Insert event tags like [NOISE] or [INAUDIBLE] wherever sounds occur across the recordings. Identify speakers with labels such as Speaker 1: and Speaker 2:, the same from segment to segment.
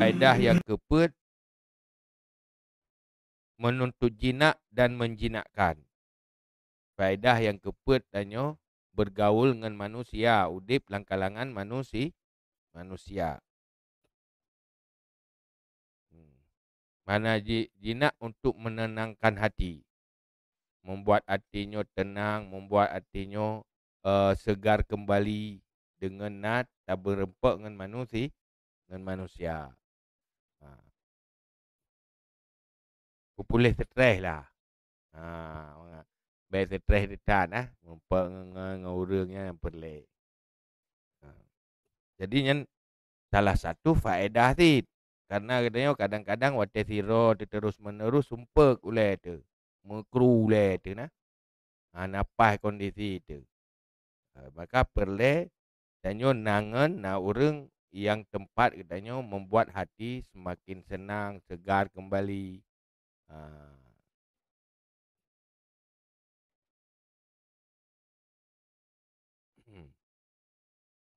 Speaker 1: Kaedah yang keempat menuntut jinak dan menjinakkan. Kaedah yang keempat tanya bergaul dengan manusia, udip langkalangan manusia manusia. Hmm. Mana jinak untuk menenangkan hati. Membuat hatinya tenang, membuat hatinya uh, segar kembali dengan nat tak berempat dengan manusia dengan manusia. Ha. Ku boleh stres lah. Ha, orang baik stres di tan ah, empat dengan orangnya yang pelik. Ha. Jadi yang salah satu faedah ti karena katanya kadang-kadang wate siro terus menerus sumpek oleh tu. Mekru oleh tu nah. Ha, napas kondisi tu. Ha, maka perlu Danyo nangan, na orang yang tempat katanya membuat hati semakin senang,
Speaker 2: segar kembali. Ha. Hmm.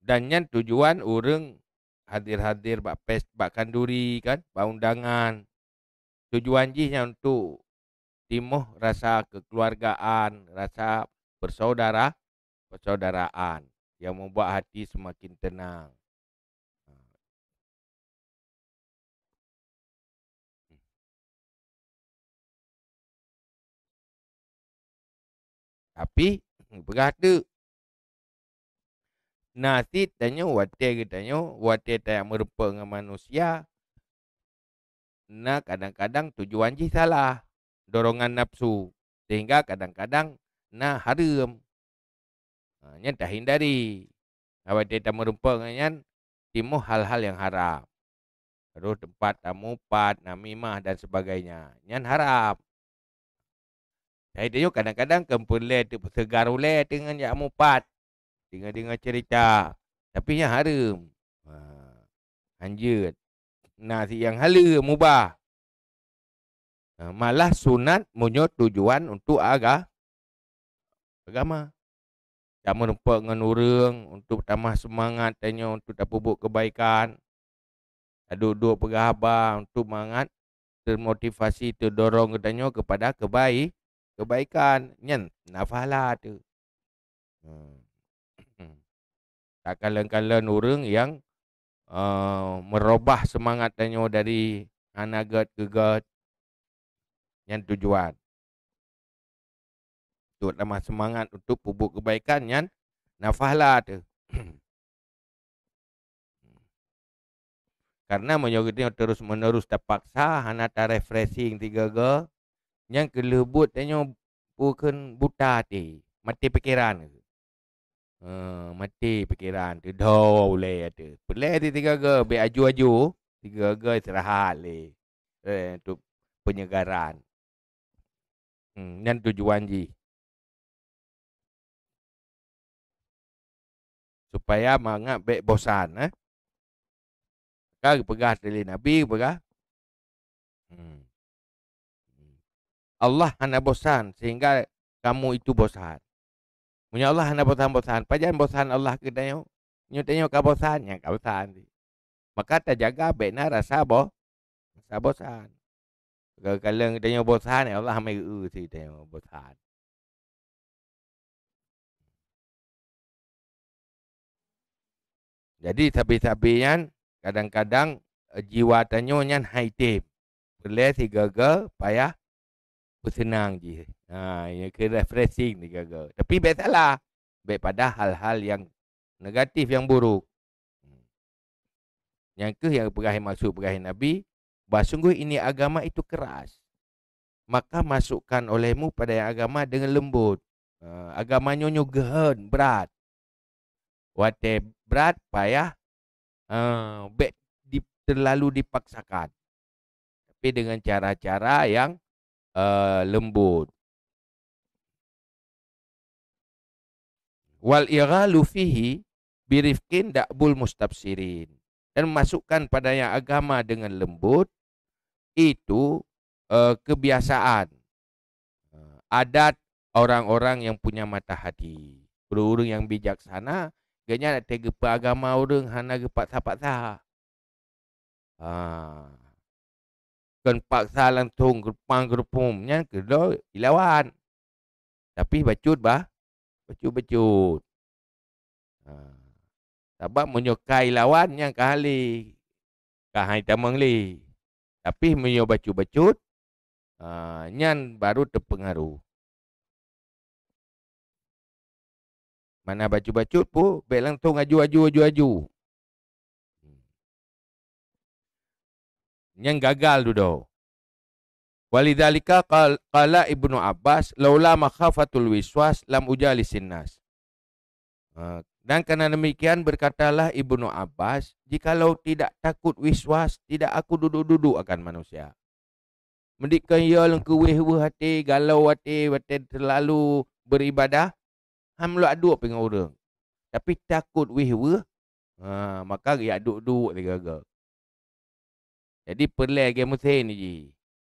Speaker 2: Dan yang
Speaker 1: tujuan orang hadir-hadir bak pes, bak kanduri kan, bak undangan. Tujuan ji yang untuk timoh rasa kekeluargaan, rasa bersaudara, persaudaraan yang membuat hati semakin
Speaker 2: tenang. Ha. Hmm. Tapi hmm, berada. Nasi tanya
Speaker 1: watir kita tanya. Watir tak yang merupakan dengan manusia. Nah kadang-kadang tujuan ji salah. Dorongan nafsu. Sehingga kadang-kadang nah haram. Hanya dah hindari. kalau dia dah merupa dengan timu hal-hal yang haram. Terus tempat tamu pat, namimah dan sebagainya. Nyan haram. Saya dia kadang-kadang kempulai tu dengan yang amu pat. Dengar-dengar cerita. Tapi yang haram. Ha, anjir. Nasi yang hala mubah. Ha, malah sunat punya tujuan untuk agama. Agama. Sama rupa dengan orang untuk tambah semangat tanya untuk tak bubuk kebaikan. Duduk-duduk pegahabar untuk semangat termotivasi terdorong katanya kepada kebaik kebaikan nyen nafala tu hmm. [CLEARS THROAT] tak kalen-kalen orang yang uh, merubah semangat tanya dari anak ke gad yang tujuan untuk tambah semangat untuk pupuk kebaikan [CLEARS THROAT] yang nafahlah tu. Karena menyuruh kita terus menerus terpaksa hana tak refreshing tiga ke yang kelebut tanya bukan buta hati, mati fikiran. Uh, eh, mati pikiran, tu dah boleh ada. Boleh di tiga ke be aju-aju tiga ke istirahat le.
Speaker 2: Eh, untuk penyegaran. Hmm, dan tujuan ji. supaya mangat baik bosan eh. Kau pegah dari Nabi pegah. Hmm.
Speaker 1: Allah hendak bosan sehingga kamu itu bosan. Punya Allah hendak bosan-bosan. Pajan bosan Allah ke tanya. Nyo tanya ka bosan, yang ka bosan. Maka ta jaga bena rasa bo rasa bosan.
Speaker 2: Kalau kalian tanya bosan, ya, Allah mai ke tanya bosan. Jadi tapi-tapi yang kadang-kadang eh, jiwa tanyo yang tip
Speaker 1: Boleh si gagal payah bersenang je. Ha, yang ke refreshing ni gagal. Tapi biasalah. Baik pada hal-hal yang negatif yang buruk. Hmm. Yang ke yang berakhir masuk berakhir Nabi. Bahawa sungguh ini agama itu keras. Maka masukkan olehmu pada yang agama dengan lembut. Uh, agamanya nyugahan, berat. Wateb berat payah uh, di, terlalu dipaksakan tapi dengan cara-cara yang uh, lembut wal ighalu fihi birifkin dakbul mustabsirin dan masukkan padanya agama dengan lembut itu uh, kebiasaan adat orang-orang yang punya mata hati. guru yang bijaksana Ganya nak tega pe agama orang hana ke pak sapak sah. Ha. Kan paksa langsung kerpang kerpum nya ke do ilawan. Tapi bacut ba. Bacut bacut. Ha. Sebab menyukai lawan yang kahali. Kahai tamangli. Tapi menyukai bacut-bacut. Uh, nyan baru terpengaruh.
Speaker 2: Mana baju-baju pun, baik langsung aju-aju-aju-aju. Hmm. Yang gagal tu dah.
Speaker 1: Walidhalika kala Ibnu Abbas, laula makhafatul wiswas lam ujali sinas. Ha, dan karena demikian berkatalah Ibnu Abbas, jikalau tidak takut wiswas, tidak aku duduk-duduk akan manusia. Mendikkan ia lengku wih hati, galau hati, hati terlalu beribadah, Ham luak duk pengen orang. Tapi takut weh weh. Ha, maka dia aduk duk dia gaga. Jadi perlai game musim ni.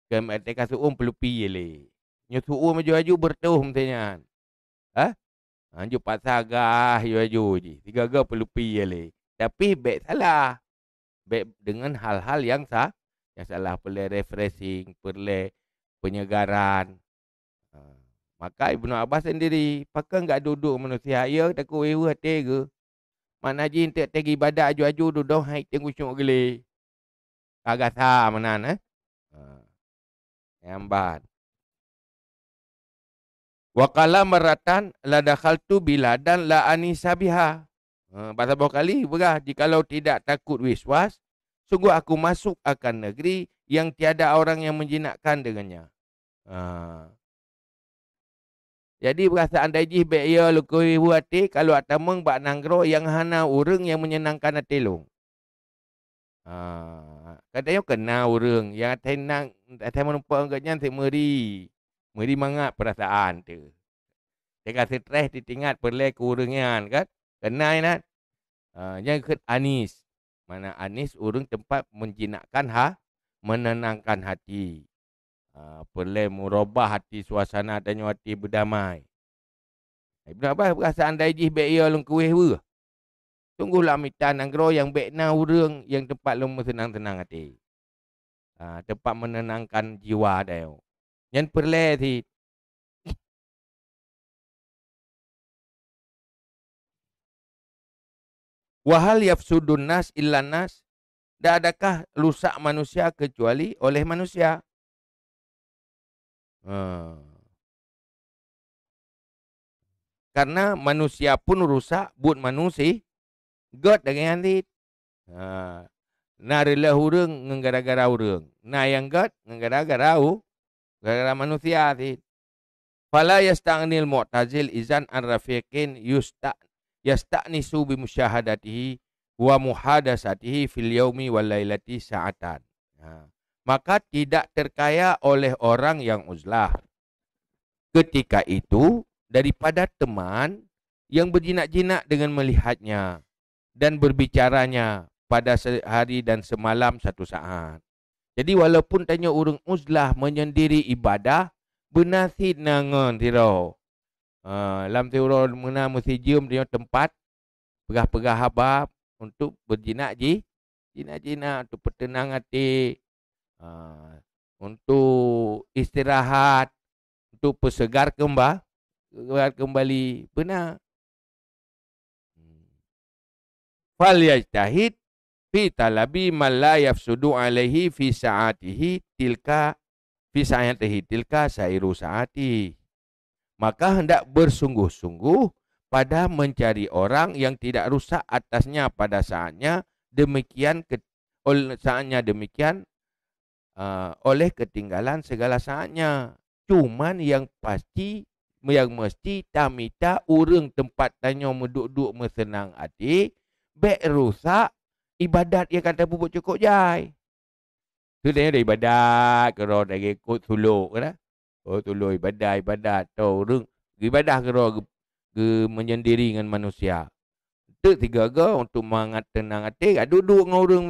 Speaker 1: Game kan atas kasut um perlu pi le. Nyusu um maju aju bertuh mesinnya. Kan. Ha? Anju ha, pasal gah yo aju ji. Tiga gaga perlu pi le. Tapi baik salah. Baik dengan hal-hal yang sah. Yang salah perlai refreshing, perlai penyegaran. Maka Ibnu Abbas sendiri, pakai enggak duduk manusia ya, takut wewa hati ke. Mana jin tak tinggi badak aju-aju duduk, hai tinggu syuk geli Agak sah ha, mana, eh. Ha. Yang bad. Wa qala maratan la dakhaltu biladan la anisa biha. Ha, pasal berapa kali berah jikalau tidak takut wiswas, sungguh aku masuk akan negeri yang tiada orang yang menjinakkan dengannya. Ha. Jadi perasaan dai baik ya lukui buati kalau atameng bak nanggro yang hana urang yang menyenangkan hati lu. Ha, katanya kena urang yang tenang atai menumpa angkatnya si meri. Meri mangat perasaan tu. Dia kasi stres di tingkat perlek urangan kan. Kena ya nak. Ha, anis. Mana anis urang tempat menjinakkan ha menenangkan hati. Ah, Perlai merubah hati suasana adanya hati berdamai. Ibn eh, Abbas berasa andai jih baik ia ya lung kuih wu. Tunggulah mitan anggero yang baik na urung yang tempat lom senang-senang hati. Ha, tempat
Speaker 2: menenangkan jiwa dia. Yang perlu si [CLEARS THROAT] Wahal yafsudun nas illa nas. Da adakah lusak manusia kecuali oleh manusia? Ah. Karena manusia pun rusak, buat manusia, God dengan
Speaker 1: yang di. Ha. Na rela hurung ngegara-gara hurung. Na yang God ngegara-gara hu, gara-gara manusia di. Fala yastangnil mu'tazil izan ar-rafiqin yustak yastaknisu bi musyahadatihi wa muhadasatihi fil yaumi wal lailati sa'atan. Ha maka tidak terkaya oleh orang yang uzlah. Ketika itu, daripada teman yang berjinak-jinak dengan melihatnya dan berbicaranya pada sehari dan semalam satu saat. Jadi walaupun tanya orang uzlah menyendiri ibadah, benasi nangan tiro. Ha, lam tiro mengenal musijium dia tempat, pegah-pegah habab untuk berjinak ji, jinak-jinak untuk pertenang hati. Ah, untuk istirahat, untuk pesegar kembali, kembali benar. Hmm. Fal yajtahid fi talabi man la yafsudu alaihi fi sa'atihi tilka fi sa'atihi tilka sa'iru sa'ati. Maka hendak bersungguh-sungguh pada mencari orang yang tidak rusak atasnya pada saatnya demikian ke, saatnya demikian Ah, oleh ketinggalan segala saatnya. Cuman yang pasti, yang mesti tak minta orang tempat tanya meduk-duk mesenang hati, baik rusak, ibadat yang kata bubuk cukup jai. Itu dia ada ibadat, kalau ada ikut suluk, kan? Oh, suluk ibadat, ibadat, tau orang, ibadat kalau ke menyendiri dengan manusia. Itu tiga ke untuk mengat tenang hati, duduk dengan orang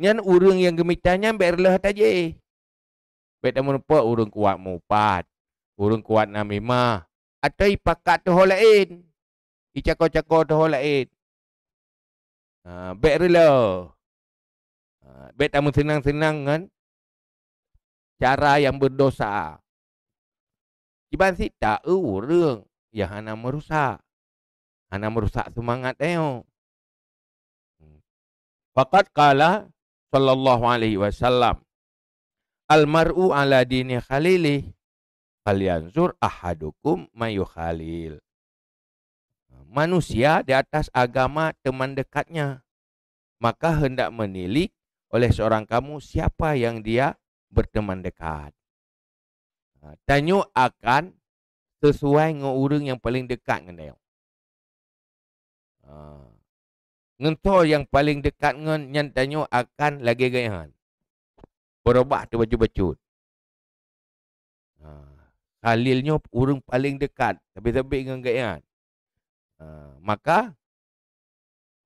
Speaker 1: Nian urung yang gemitan nyan bek relah taje. Bek tamun urung kuat mupat. Urung kuat na mima. Atau ipakat tu ho lain. Icako-cako tu ho lain. Uh, ha, ha, bek senang-senang kan. Cara yang berdosa. Iban si tak urung. Ya hana merusak. Hana merusak semangat tengok. Hmm. Pakat kala sallallahu alaihi wasallam al mar'u ala dini khalili falyanzur ahadukum mayu khalil manusia di atas agama teman dekatnya maka hendak menilik oleh seorang kamu siapa yang dia berteman dekat ha, tanyo akan sesuai ngurung yang paling dekat dengan dia ha, Ngentu yang paling dekat dengan nyan tanyo akan lagi gayahan. Berubah tu baju-baju. Ha. Khalilnya urung paling dekat. Tapi-tapi dengan gayahan. Ha. Maka,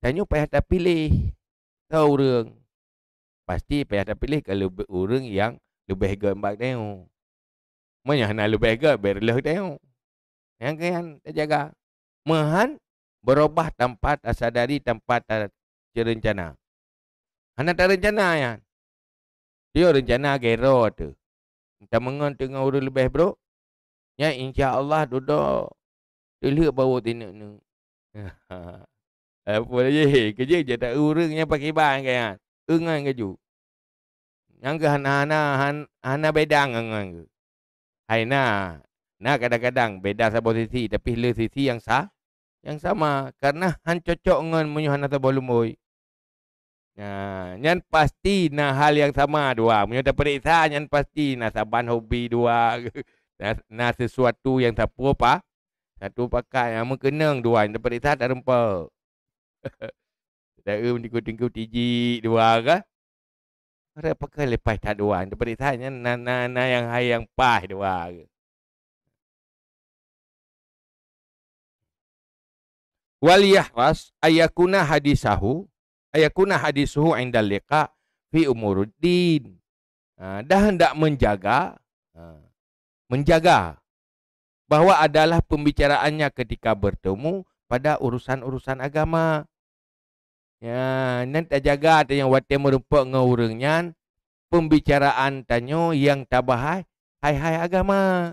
Speaker 1: tanya payah tak pilih. Tahu urung. Pasti payah tak pilih kalau urung yang lebih gembak tanyo. Mereka nak lebih gembak, berlebih tanyo. Yang kaya tak jaga. Mahan berubah tanpa tak sadari tanpa tak cerencana. Hana tak rencana ya. Dia rencana gero tu. Kita mengon tengah urut lebih bro. Ya insya-Allah duduk telah bawa tinuk ni. boleh [LAUGHS] je. Kerja je tak urutnya pakai ban kan. Ya? Engan keju. Yang ke hana-hana, hana bedang engan ke. Hai na, na kadang-kadang beda sa posisi tapi le sisi yang sah yang sama karena han cocok dengan munyuh atau terbalu moy. Nah, nyan pasti na hal yang sama dua. Munyuh tak periksa nyan pasti na saban hobi dua. [LAUGHS] na, sesuatu yang tapu apa. Satu pakai yang mengkenang dua. Yang tak periksa tak rempa.
Speaker 2: [LAUGHS]
Speaker 1: tak ada menikut-tikut tiji dua ke. Ada pakai lepas tak dua. Yang tak periksa nyan
Speaker 2: na, na, na yang hayang pas dua ke. wal yahras ayakuna hadisahu
Speaker 1: ayakuna hadisuhu indal liqa fi umuruddin ha, dah hendak menjaga ha, menjaga bahwa adalah pembicaraannya ketika bertemu pada urusan-urusan agama ya nan ta jaga ada yang wate merumpuk ngaurengnya pembicaraan tanyo yang tabahai hai hai agama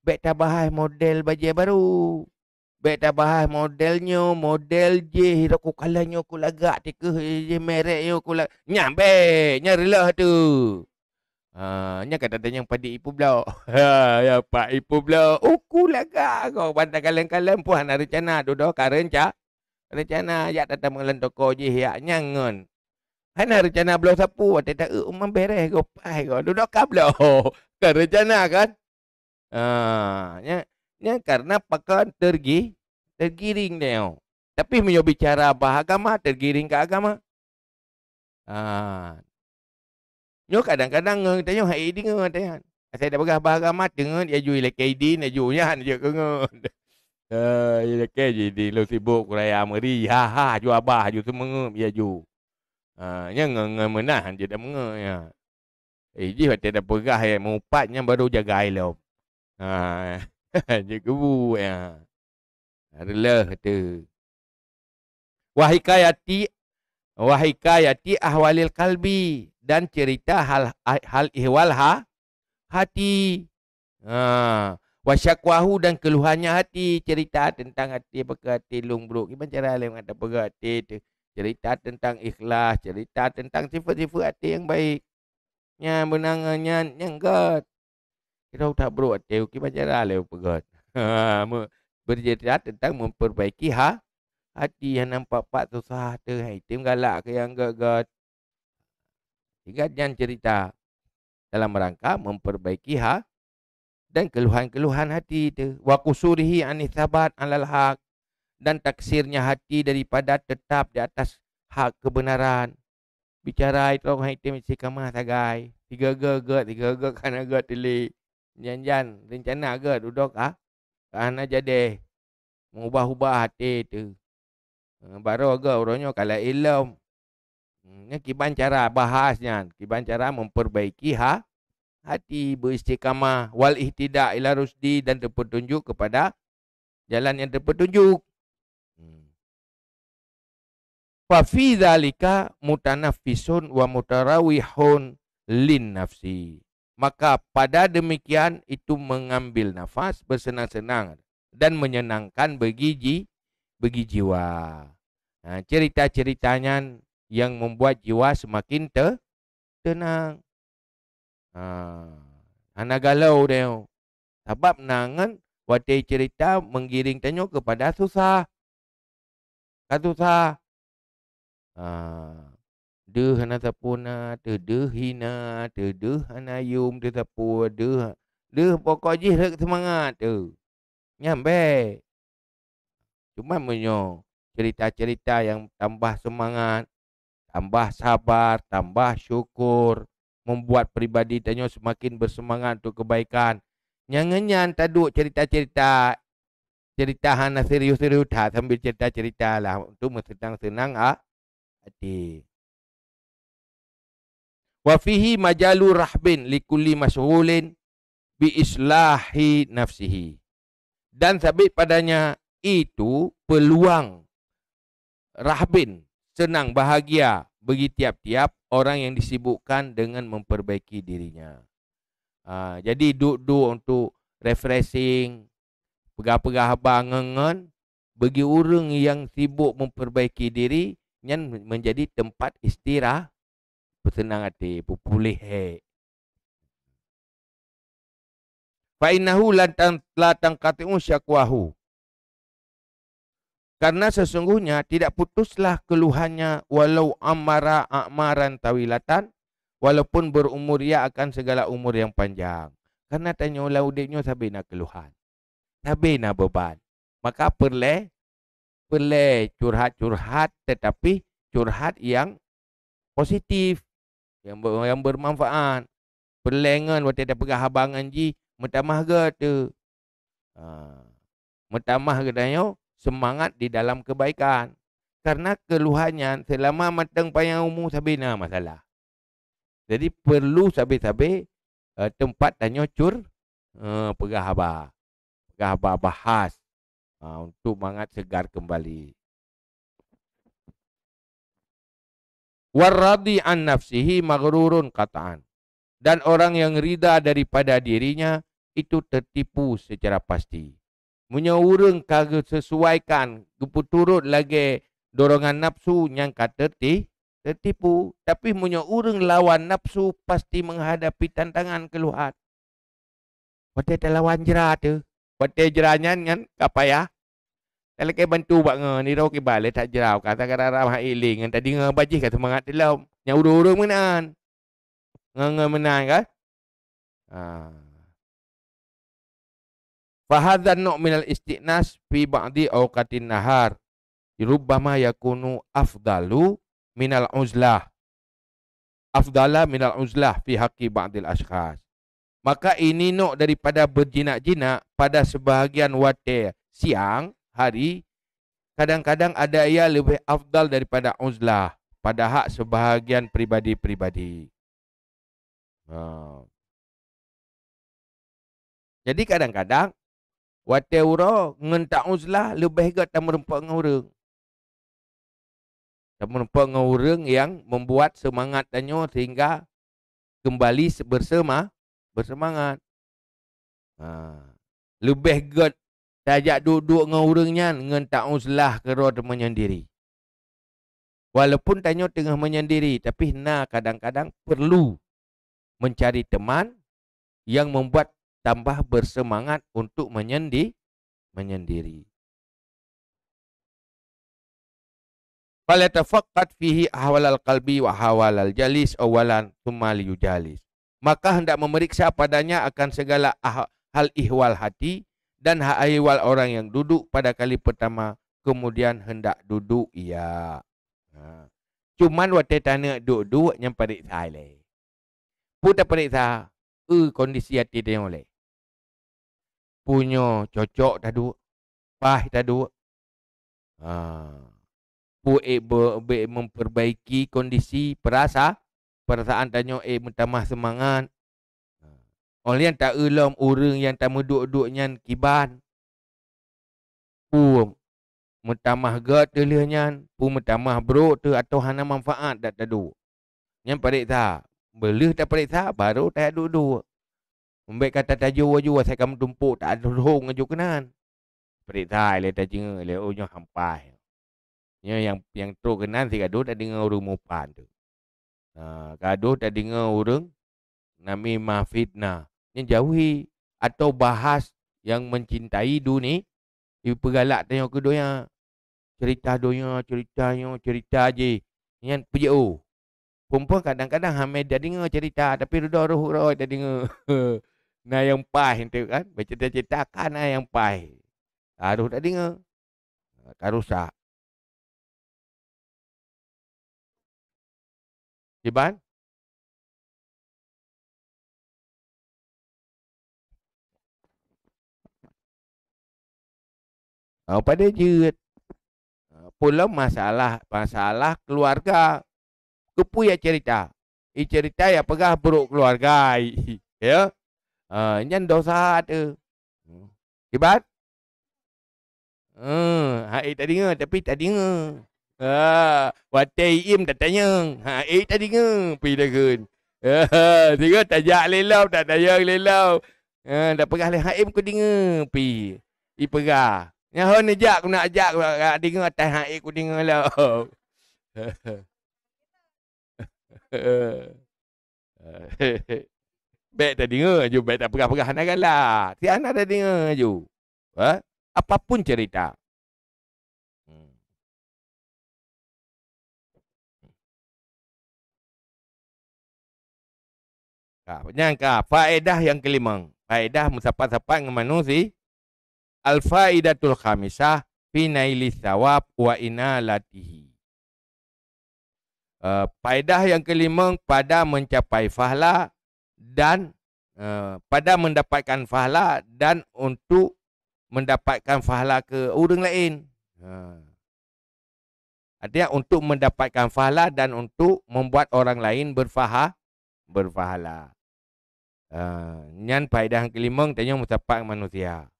Speaker 1: bek tabahai model baju baru Baik dah bahas modelnya, model je, aku kalanya aku lagak, tika je, mereknya aku lagak. Nyam, baik, nyarilah tu. Ha, ni akan datang yang padik ipu pula. [LAUGHS] Ha, ya, pak ipu pula. Aku lagak kau, bantah kalan-kalan pun, nak rencana, duduk, karen, cak. Rencana, ya, datang mengalan toko je, ya, nyangon. Hana rencana belum sapu, ada tak, uh, eh, umam beres kau, pahai kau, duduk kau pula. [LAUGHS] Kan rencana kan? Ha, ya. Yeah. Ya, karena pakar tergi, tergiring dia. Tapi menyo bicara bahagama tergiring ke agama. Ah. Nyo kadang-kadang ngeng tanyo hai di ngeng tanyo. Saya dah pegah bahagama dengan dia jui le KD ne jui ya han dia kengo. [LAUGHS] Eh, le KD di lu sibuk kuraya meri ha ha jua bah ju semeng ya ju. Ah, nya ngeng ha, menah han dia meng ya. Eh, lah, dia tak ada pegah yang mengupatnya baru jaga ilo. Ah. Ha. Cikgu [LAUGHS] Bu ya. Adalah kata. Wahikai hati wahikai hati ahwalil kalbi dan cerita hal hal ihwal ha, hati. Ha. Wasyakwahu dan keluhannya hati. Cerita tentang hati apakah hati lung bro. Ini cara lain mengatakan apakah hati itu. Cerita tentang ikhlas. Cerita tentang sifat-sifat hati yang baik. Yang benangannya yang, yang kot kita bro, perlu tahu ke macam mana lah pegat. [LAUGHS] Berjaya tentang memperbaiki ha? hati yang nampak pak susah tu. Hai, tim galak ke yang gagat. Ingat jangan cerita dalam rangka memperbaiki ha? dan keluhan-keluhan hati tu. Wa kusurihi anisabat alal haq dan taksirnya hati daripada tetap di atas hak kebenaran. Bicara itu orang hati mesti kamar sagai. Tiga-gaga, tiga-gaga kan agak [LAUGHS] telik. Jan-jan rencana ke duduk ah ha? kerana jadi mengubah-ubah hati tu eh, baru ke orangnya kalau ilmu ini hmm, kiban cara bahasnya kiban cara memperbaiki ha? hati beristiqamah wal ihtidak ila rusdi dan terpetunjuk kepada jalan yang terpetunjuk hmm. fa fi zalika mutanaffisun wa mutarawihun lin nafsi maka pada demikian itu mengambil nafas bersenang-senang dan menyenangkan bagi ji, bagi jiwa. Nah, ha, cerita-ceritanya yang membuat jiwa semakin te, tenang. Ha, anak galau dia. Sebab nangan waktu cerita menggiring tanya kepada susah. Kat susah. Ha, Duh, anak tapuna de de hina de anak hana yum de tapu de de pokok jih lek semangat tu nyampe cuma menyo cerita-cerita yang tambah semangat tambah sabar tambah syukur membuat pribadi tanya semakin bersemangat untuk kebaikan nyangenyan taduk cerita-cerita cerita hana serius-serius dah sambil cerita-cerita lah untuk senang-senang ah hati wa fihi majalu rahbin likulli mashghulin bi islahi nafsihi dan sabit padanya itu peluang rahbin senang bahagia bagi tiap-tiap orang yang disibukkan dengan memperbaiki dirinya. Ha, jadi duduk-duduk untuk refreshing, pegah-pegah bangengen, bagi orang yang sibuk memperbaiki diri, yang menjadi tempat istirahat bersenang hati, berpulih hek. Fa'innahu latang, latang kati'u syakwahu. Karena sesungguhnya tidak putuslah keluhannya walau amara amaran tawilatan walaupun berumur ia akan segala umur yang panjang. Karena tanya ulah udiknya sabi nak keluhan. Sabi nak beban. Maka perle perle curhat-curhat tetapi curhat yang positif yang ber, yang bermanfaat. Pelengan buat dia pegah abang anji, mentamah ke tu. Ha. Mentamah ke tanya, semangat di dalam kebaikan. Karena keluhannya selama matang payang umur sabina masalah. Jadi perlu sabi-sabi uh, eh, tempat tanya cur uh, eh, pegah abang. Pegah abang bahas uh, untuk mangat segar kembali. Waradi an nafsihi maghrurun kataan. Dan orang yang rida daripada dirinya itu tertipu secara pasti. Menyeurung kaga sesuaikan geputurut lagi dorongan nafsu yang kata ti tertipu tapi menyeurung lawan nafsu pasti menghadapi tantangan keluhan. Wate telawan jerat tu. Wate jeranyan kan Kapayah? Dalam kaya bantu buat nge, ni dah okey balik tak jerau. Kata kata ramah iling. Yang tadi nge bajis kat semangat telam. Yang uruh-uruh menan. Nge-nge menan kan? Ha. Fahadhan nu' minal istiqnas fi ba'di awqatin nahar. Yerubbama yakunu afdalu minal uzlah. Afdala minal uzlah fi haqi ba'dil ashkhas. Maka ini nu' daripada berjinak-jinak pada sebahagian watir siang hari, kadang-kadang ada ia lebih afdal daripada uzlah
Speaker 2: pada hak sebahagian pribadi-pribadi. Hmm. Jadi kadang-kadang Wate ura ngentak uzlah lebih ke tak merempak dengan orang. Tak
Speaker 1: yang membuat semangat tanya sehingga kembali bersema, bersemangat. Ha. Lebih ke Tajak duduk dengan orangnya dengan tak uzlah ke roda menyendiri. Walaupun tanya tengah menyendiri. Tapi nak kadang-kadang perlu mencari teman
Speaker 2: yang membuat tambah bersemangat untuk menyendi, menyendiri. Fala tafaqqat
Speaker 1: fihi ahwalal qalbi wa hawalal jalis awalan tumali yujalis. Maka hendak memeriksa padanya akan segala ah-, hal ihwal hati dan hak ahwal orang yang duduk pada kali pertama kemudian hendak duduk ia. Ya. Ha. Cuman waktu tanya duduk-duduk yang periksa leh. Puta periksa e kondisi hati dia oleh. Punya cocok dah duduk. Pah dah duduk. Ha. Pu e memperbaiki kondisi perasa perasaan tanya e mentamah semangat Orang yang tak elam orang yang tak meduk-duk nyan kiban. pun mutamah ga telah nyan. pun mutamah bro tu atau hana manfaat dat tadu. Nyan periksa. Belih tak periksa baru tak duduk. Membek kata tajo waju wa saya kamu tumpuk tak ada rohong ngaju kenan. Periksa ile tajinga ile unyo oh, hampai. Nya yang yang tro kenan si gaduh tak dengar urung mupan tu. Ha uh, gaduh tak dengar urung nami mah fitnah yang jauhi atau bahas yang mencintai dunia ni, dia pergalak tengok ke doya. Cerita doya, cerita yang cerita je. Yang pujuk. Oh. Perempuan kadang-kadang hamil dah dengar cerita. Tapi rudah roh roh dah dengar.
Speaker 2: [LAUGHS] nah yang pai, tu kan. Bercerita-cerita kan nah yang pai, taruh tak dengar. Tak rusak. Ciban? Uh, pada jerit. Uh, ha, pula masalah masalah keluarga.
Speaker 1: Kepu ya cerita. I cerita ya pegah buruk keluarga. [LAUGHS] ya. Uh, ha, ini dosa ada. Hebat? ha, eh, tak dengar tapi tak dengar. Ha, watai im tak tanya. Ha, eh tadi ke? Pergi dah kun. Ha, tiga [LAUGHS] tajak lelau tak tanya lelau. Ha, dah pegah leh haim ku dengar. Pi. I pegah. Yang hon ni jak aku nak ajak aku dengar atas hak aku dengar lah. [LAUGHS] Baik
Speaker 2: tak dengar je. Baik tak perah-perah nak galak. Si anak tak dengar je. Ha? Apapun cerita. Ha, hmm. yang ke faedah yang kelima. Faedah musapat-sapat dengan manusia. Al-Faidatul
Speaker 1: Khamisah Finaili Thawab Wa Inalatihi Uh, eh, paedah yang kelima pada mencapai fahla dan uh, pada mendapatkan fahla dan untuk mendapatkan fahla ke orang lain. Uh, artinya untuk mendapatkan fahla dan untuk membuat orang lain berfaha, berfahla. Uh, yang paedah yang kelima tanya mutapak manusia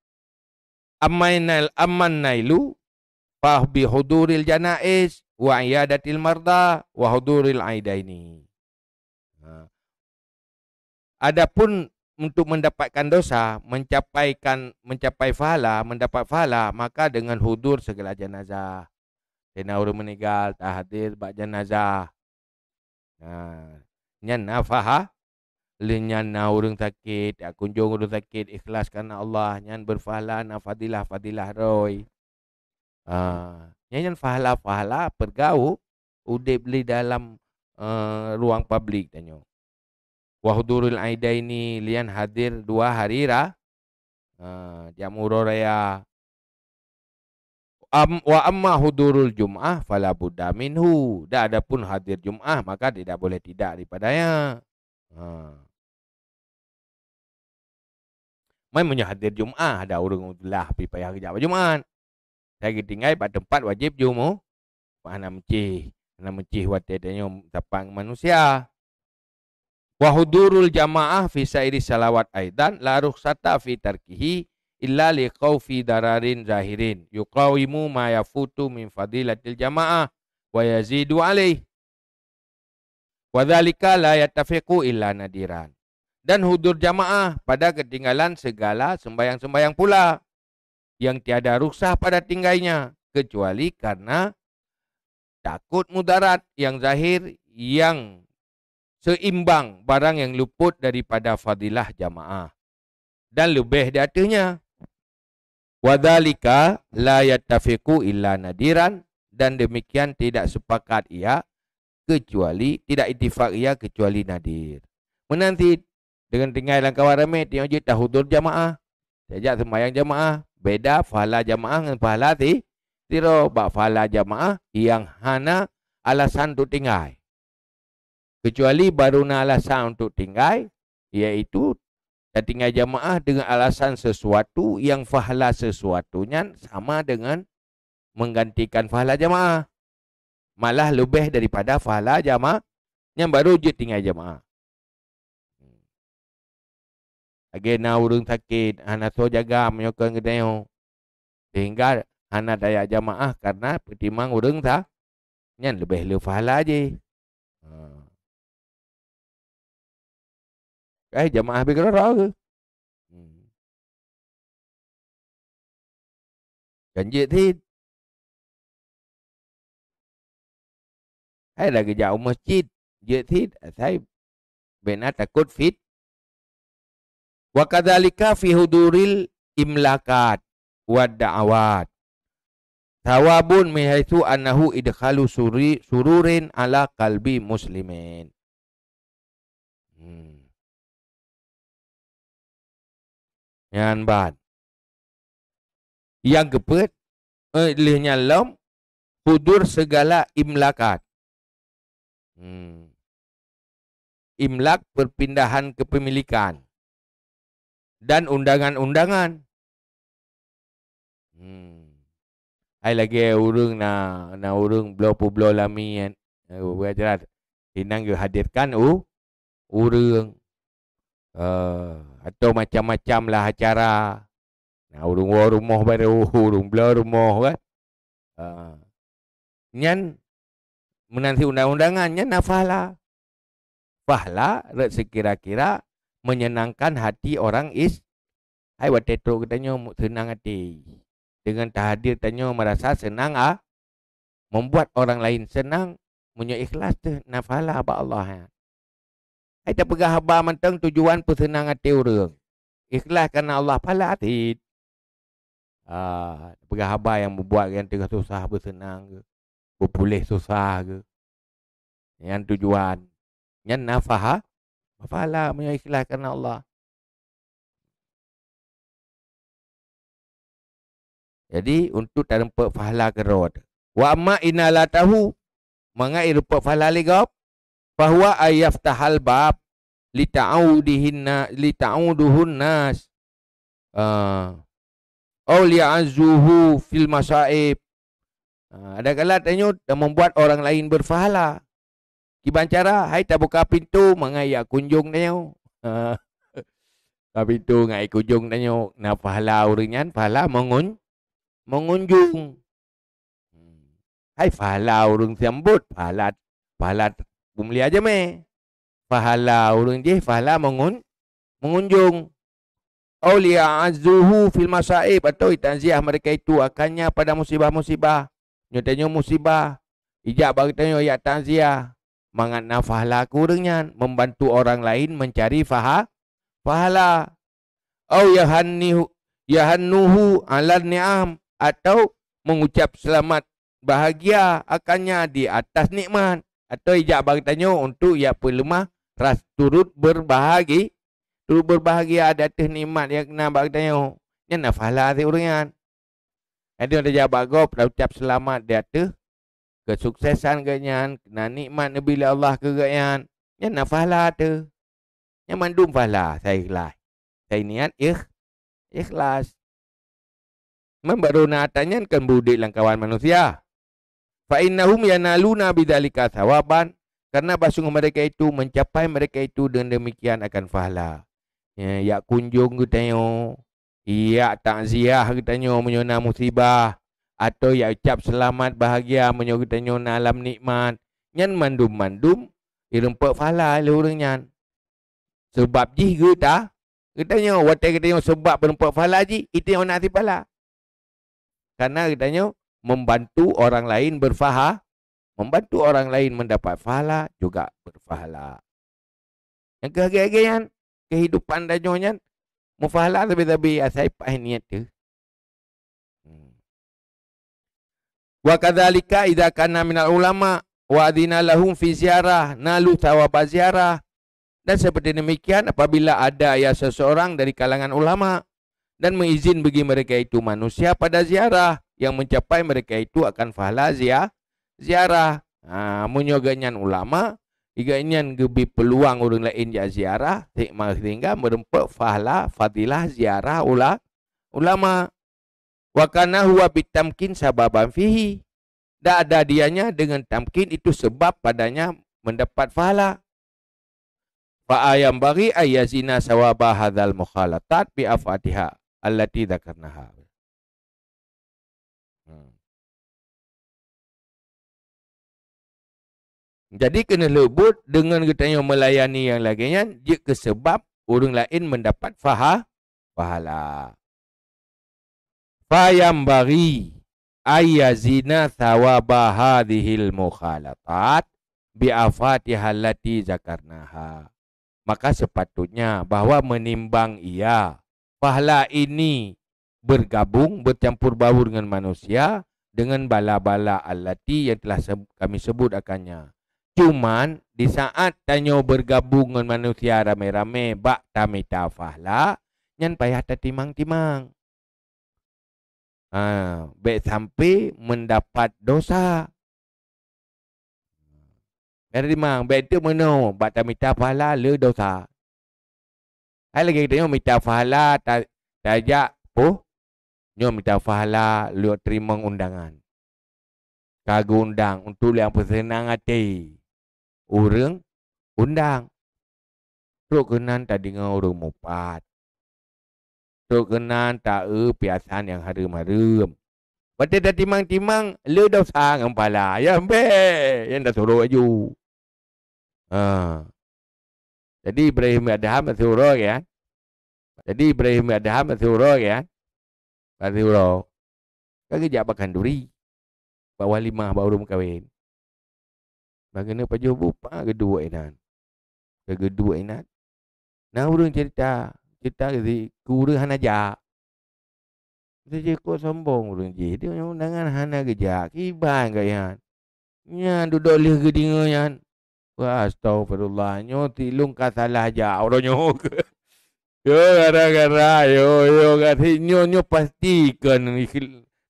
Speaker 1: amainal amannailu fa bi huduril janaiz wa iadatil marda wa huduril aidaini. Ha. Adapun untuk mendapatkan dosa, mencapaikan mencapai fahala, mendapat fahala, maka dengan hudur segala jenazah. Kena orang meninggal, tak hadir, buat jenazah. Nah, ha. nyana fahala. Lenyan na orang sakit, tak kunjung orang sakit, ikhlas karena Allah. Nyan berfahala na fadilah, fadilah roy. Uh, nyan nyan fahala, fahala, pergaul, udah beli dalam uh, ruang publik. Tanya. Wahdurul Aida ini lian hadir dua hari rah. Uh, jam uroraya. Am, wa amma hudurul Jum'ah fala buddha minhu. Dah ada pun hadir Jum'ah maka tidak boleh tidak daripadanya. Uh. Mai punya hadir Jumaat, ada urung udahlah, pergi payah kerja pada Jumaat. Saya pergi tinggal pada tempat wajib Jumu. Mana mencih. Mana mencih watetanya tapang manusia. Wahudurul jamaah fi sairi salawat aidan la ruksata fi tarkihi illa liqaw fi dararin zahirin. Yuqawimu ma yafutu min fadilatil jamaah wa yazidu alaih. Wadhalika la yatafiku illa nadiran dan hudur jamaah pada ketinggalan segala sembayang-sembayang pula yang tiada rusah pada tinggainya kecuali karena takut mudarat yang zahir yang seimbang barang yang luput daripada fadilah jamaah dan lebih di atasnya wadzalika la yattafiqu illa nadiran dan demikian tidak sepakat ia kecuali tidak ittifaq ia kecuali nadir menanti dengan tinggal dalam kawan ramai Tengok je tahudul jamaah Sejak semayang jamaah Beda fahala jamaah dengan fahala ti. Tiro bak fahala jamaah Yang hana alasan untuk tinggal Kecuali baru nak alasan untuk tinggal Iaitu Dan tinggal jamaah dengan alasan sesuatu Yang fahala sesuatunya Sama dengan Menggantikan fahala jamaah Malah lebih daripada fahala jamaah Yang baru je tinggal jamaah agena urung sakit hana so jaga menyokong gedeo sehingga hana daya jamaah karena pertimang urung tak nyan lebih lu fahala je
Speaker 2: ha. Eh jamaah habis kerorok ke? Hmm. Ganjik thịt Hay eh, là cái dạo masjid Dễ thịt Thấy Bên á ta
Speaker 1: wa kadzalika fi huduril imlakat wa da'awat thawabun min haitsu annahu idkhalu suri, sururin ala
Speaker 2: qalbi muslimin hmm. yang bad yang gepet eh lam hudur segala imlakat hmm. imlak perpindahan kepemilikan dan undangan-undangan.
Speaker 1: Hmm. Ai lagi urung na na urung blo pu blo lami kan. Berajarat. Inang ge hadirkan u oh, urung uh, atau macam-macam lah acara. Na urung wo rumah bare oh, urung blo rumah kan. Uh, nyan menanti undang-undangan nyan nafala. Fahla, sekira-kira menyenangkan hati orang is Hai buat kita katanya senang hati Dengan tahadir tanya merasa senang ah Membuat orang lain senang Punya ikhlas tu nafala apa Allah ya. Hai tak pegah habar mentang tujuan pun hati orang Ikhlas kerana Allah pahala hati Haa uh, Pegah habar yang membuat yang tengah susah bersenang, senang ke Berpulih susah ke
Speaker 2: Yang tujuan Yang nafaha ha. Mafala punya ikhlas kerana Allah. Jadi untuk tak rupa fahala kera tu. Wa amma inna la tahu. Mengai rupa
Speaker 1: fahala ligap. Bahwa ayyaf tahal bab. Lita'udihinna. Lita'uduhunna. Ah, uh, fil masaib. Uh, ah, ada kala tanya. Dan membuat orang lain berfahala di bancara hai tak buka pintu mengai ya kunjung nayo uh, ka pintu ngai kunjung nayo na pahala urinyan pahala mengun
Speaker 2: mengunjung
Speaker 1: hai pahala urung sambut pahala pahala bumli aja me pahala urung je pahala mengun mengunjung Aulia azuhu fil masaib atau tanziah mereka itu akannya pada musibah-musibah. Nyotanya musibah. Ijak bagi tanya ya tanziah mengana fahala kurangnyaan membantu orang lain mencari faha fahala au yahannihu yahannuhu alal ni'am atau mengucap selamat bahagia akannya di atas nikmat atau ijak bagi tanya untuk ia pelemah ras turut berbahagi turut berbahagia ada atas nikmat yang kena bagi tanya yang nafala si urian ada ada jawab gop ucap selamat di atas kesuksesan ke nyan, kena nikmat Nabi lah Allah ke ke nyan, nyan nak fahla tu. Nyan mandum fahla, saya ikhlas. Saya niat ikh, ikhlas. Membaru na atanya kan budik langkawan manusia. Fa'innahum yanaluna bidhalika sawaban. Karena basungan mereka itu mencapai mereka itu dengan demikian akan fahla. Ya, ya kunjung kita tengok. Ya takziah kita tengok menyona musibah atau yang ucap selamat bahagia menyuruh kita nyona alam nikmat nyan mandum mandum irung pak fala le lah urang nyan sebab jih kita, kita nyo watak kita nyo sebab penumpak fala ji itu yang nak tipala karena kita nyo membantu orang lain berfaha membantu orang lain mendapat fala juga berfaha yang ke ke kehidupan dan nyonyan mufahala tapi-tapi asai pahin niat tu? Wa kadzalika idza kana minal ulama wa adina lahum fi ziarah nalu thawab ziarah. Dan seperti demikian apabila ada ya seseorang dari kalangan ulama dan mengizin bagi mereka itu manusia pada ziarah yang mencapai mereka itu akan fahala ya, ziarah. Ha, ulama ini yang gebi peluang urang lain ja ziarah, sehingga mah fahla fadilah ziarah ula ulama wa kana huwa bitamkin sababan fihi dan ada dianya dengan tamkin itu sebab padanya mendapat pahala fa ayam bagi ayazina sawaba
Speaker 2: hadzal mukhalatat bi afatiha allati dzakarnaha hmm. Jadi kena lebut dengan kita yang melayani yang lainnya, dia kesebab orang lain
Speaker 1: mendapat faham pahala bagi fayambari Zina thawabah hadhil mukhalatat bi afatihallati zakarnaha maka sepatutnya bahawa menimbang ia pahala ini bergabung bercampur baur dengan manusia dengan bala-bala alati yang telah kami sebut akannya cuma di saat tanya bergabung dengan manusia ramai ramai bak tamita fahla nyan payah tatimang-timang ha, baik sampai mendapat dosa. Kata dia mang, baik tu mana, buat tak minta pahala, le dosa. Hai kan, lagi kita nyom minta pahala, tak ajak, oh, nyom minta pahala, lu terima undangan. Kagu undang, untuk yang bersenang hati. Orang, undang. teruk kenan tak dengar orang mupat. Tok kenan tak e piasan yang harum-harum. Pada dah timang-timang, le dah sang kepala. Ya, be, yang dah suruh aju.
Speaker 2: Ha. Jadi Ibrahim Adham suruh ya. Jadi Ibrahim Adham suruh ya. Pasti suruh. Kau kerja apa kanduri? Bawa lima baru rumah kahwin. Bagaimana Pak
Speaker 1: Jobu? Pak kedua enak. Kedua enak.
Speaker 2: Nah, urung cerita
Speaker 1: kita kata kuda hana jak. Kita cakap sombong orang je. Dia punya undangan hana kejak. Kibang ke yan. Yan duduk leh ke dengar yan. Astaghfirullah. Nyo tilung kasalah jak. Orang nyo ke. [LAUGHS] Yo gara-gara yo yo gara nyo nyo pastikan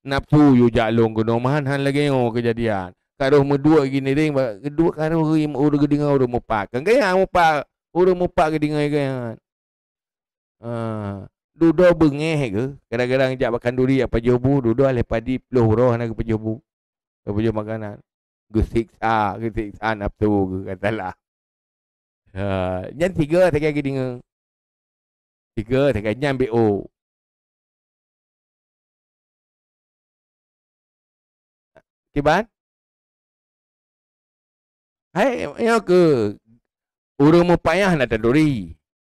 Speaker 1: nafsu yo jak long ke nomahan han lagi yo kejadian. Karuh medua gini ring kedua karuh urang gedinga urang mupak. Kan gaya mupak urang mupak gedinga kan. Ah, duduk bengeh ke kadang-kadang jak makan duri apa jobu duduk alih padi peluh roh nak ke jobu ke pejo makanan gusik ah gusik ah nafsu
Speaker 2: ke katalah ha uh, tiga tak kaya dengar tiga tak kira nyam o. kiban hai yo ke urung mu payah nak duri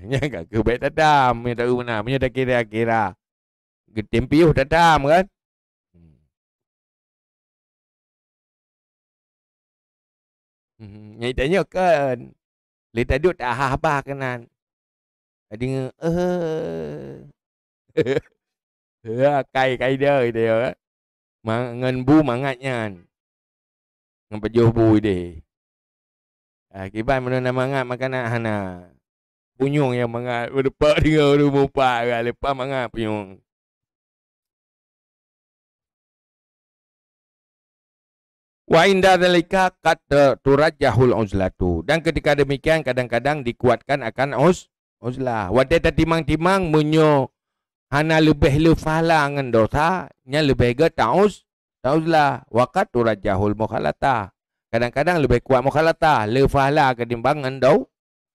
Speaker 1: Ini agak ke baik tadam.
Speaker 2: Yang tak guna. Punya dah kira-kira. Getim piuh tadam kan. Hmm. hmm yang tanya kan. Lih tadi tak habah kenan. Tadi dengan.
Speaker 1: Uh. Kai-kai dia. Kita tengok kan. Mangan bu mangatnya kan. Dengan pejuh
Speaker 2: bu dia.
Speaker 1: Akibat mana nak mangat makanan. Nah. Punyong yang mangat berdepak [LAUGHS] dengan
Speaker 2: orang mupak kan. Lepas mangat punyong. Wa inda dalika kata turajahul
Speaker 1: uzlatu. Dan ketika demikian kadang-kadang dikuatkan akan uz uzlah. Wa tetap timang-timang menyo hana lebih lufala dengan dosa. Nya lebih ke ta'uz. Ta'uzlah. Wa katurajahul mukhalata. Kadang-kadang lebih kuat mukhalata. Lufala ketimbang dengan dosa.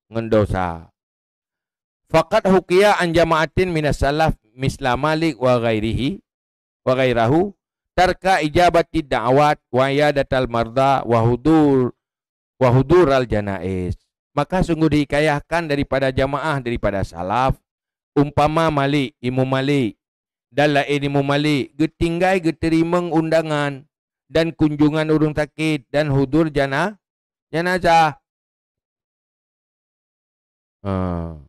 Speaker 1: Dengan dosa. Fakat hukia an jama'atin minas salaf misla Malik wa ghairihi wa ghairahu tarka ijabati da'wat wa yadatal marda wa hudur wa hudur al janais. Maka sungguh dikayahkan daripada jamaah daripada salaf umpama Malik Imam Malik dalla Imam Malik getinggai geterimeng undangan dan kunjungan urung sakit dan hudur jana jenazah. Hmm. Ah.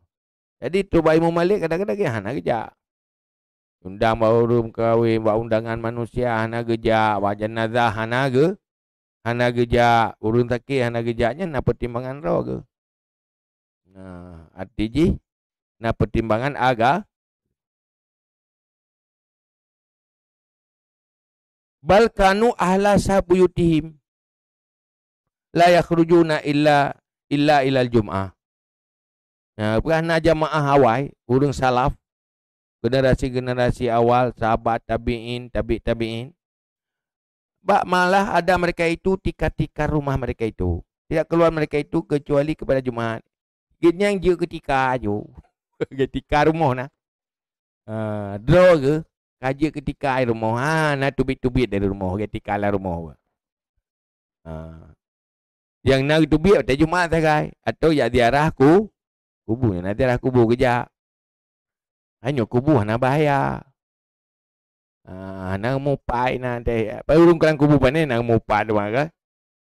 Speaker 1: Jadi tu bayi mau malik kadang-kadang kena nak kerja. Undang baru rum kawin buat undangan manusia, hana kerja, buat jenazah, hana ke? Hana kerja, urun sakit, hana kerjanya,
Speaker 2: nak pertimbangan roh ke? Nah, arti ji, nak pertimbangan aga Balkanu ahla sabuyutihim. La yakhrujuna
Speaker 1: illa illa ilal jum'ah. Nah, beranak jamaah Hawai, burung salaf, generasi-generasi awal, sahabat, tabi'in, tabi' tabi'in. Bak malah ada mereka itu tika-tika rumah mereka itu. Tidak keluar mereka itu kecuali kepada jumaat. Gitu yang dia ketika aja. [LAUGHS] ketika rumah nah. Uh, draw ke? Kaji ketika air rumah. Ha, nak tubit-tubit dari rumah. Ketika lah rumah. Uh, yang nak tubit, tak Jumat sekarang. Atau yang diarahku. ku Kuburnya nanti lah kubur kejap. Hanya kubur nak bahaya. Ah, ha, nak mupai nanti. Pai urung kan kubu pandai nak mupai tu maka.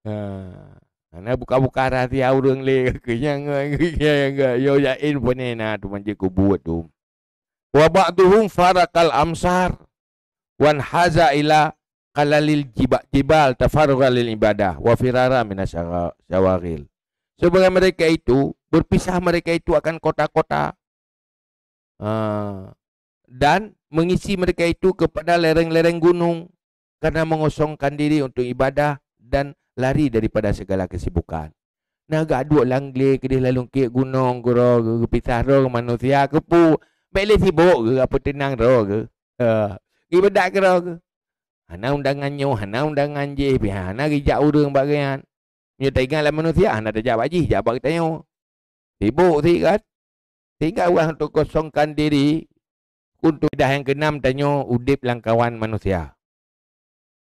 Speaker 1: Ha, nak buka-buka rahsia urung le kenyang [LAUGHS] kenyang yo ya in pun na tu manje kubur tu. Wa ba'duhum farakal amsar wan haza ila qalalil jibal jibal tafarraqal lil ibadah wa firara minasyawaghil. Sebagai mereka itu berpisah mereka itu akan kota-kota uh, dan mengisi mereka itu kepada lereng-lereng gunung karena mengosongkan diri untuk ibadah dan lari daripada segala kesibukan. Nah, agak dua langgli ke dia lalu ke gunung, ke roh, ke pisah roh, ke manusia, ke pu. Baiklah sibuk ke, apa tenang roh ke. Uh, ha. ibadah ke roh ke. Hana undangan nyoh, hana undangan jih, hana rijak urung bagian. Nyuh tak ingatlah manusia, hana tak jawab haji, jawab kita nyuh. Sibuk sih kan. tinggal orang untuk kosongkan diri. Untuk dah yang keenam tanya udip langkawan manusia.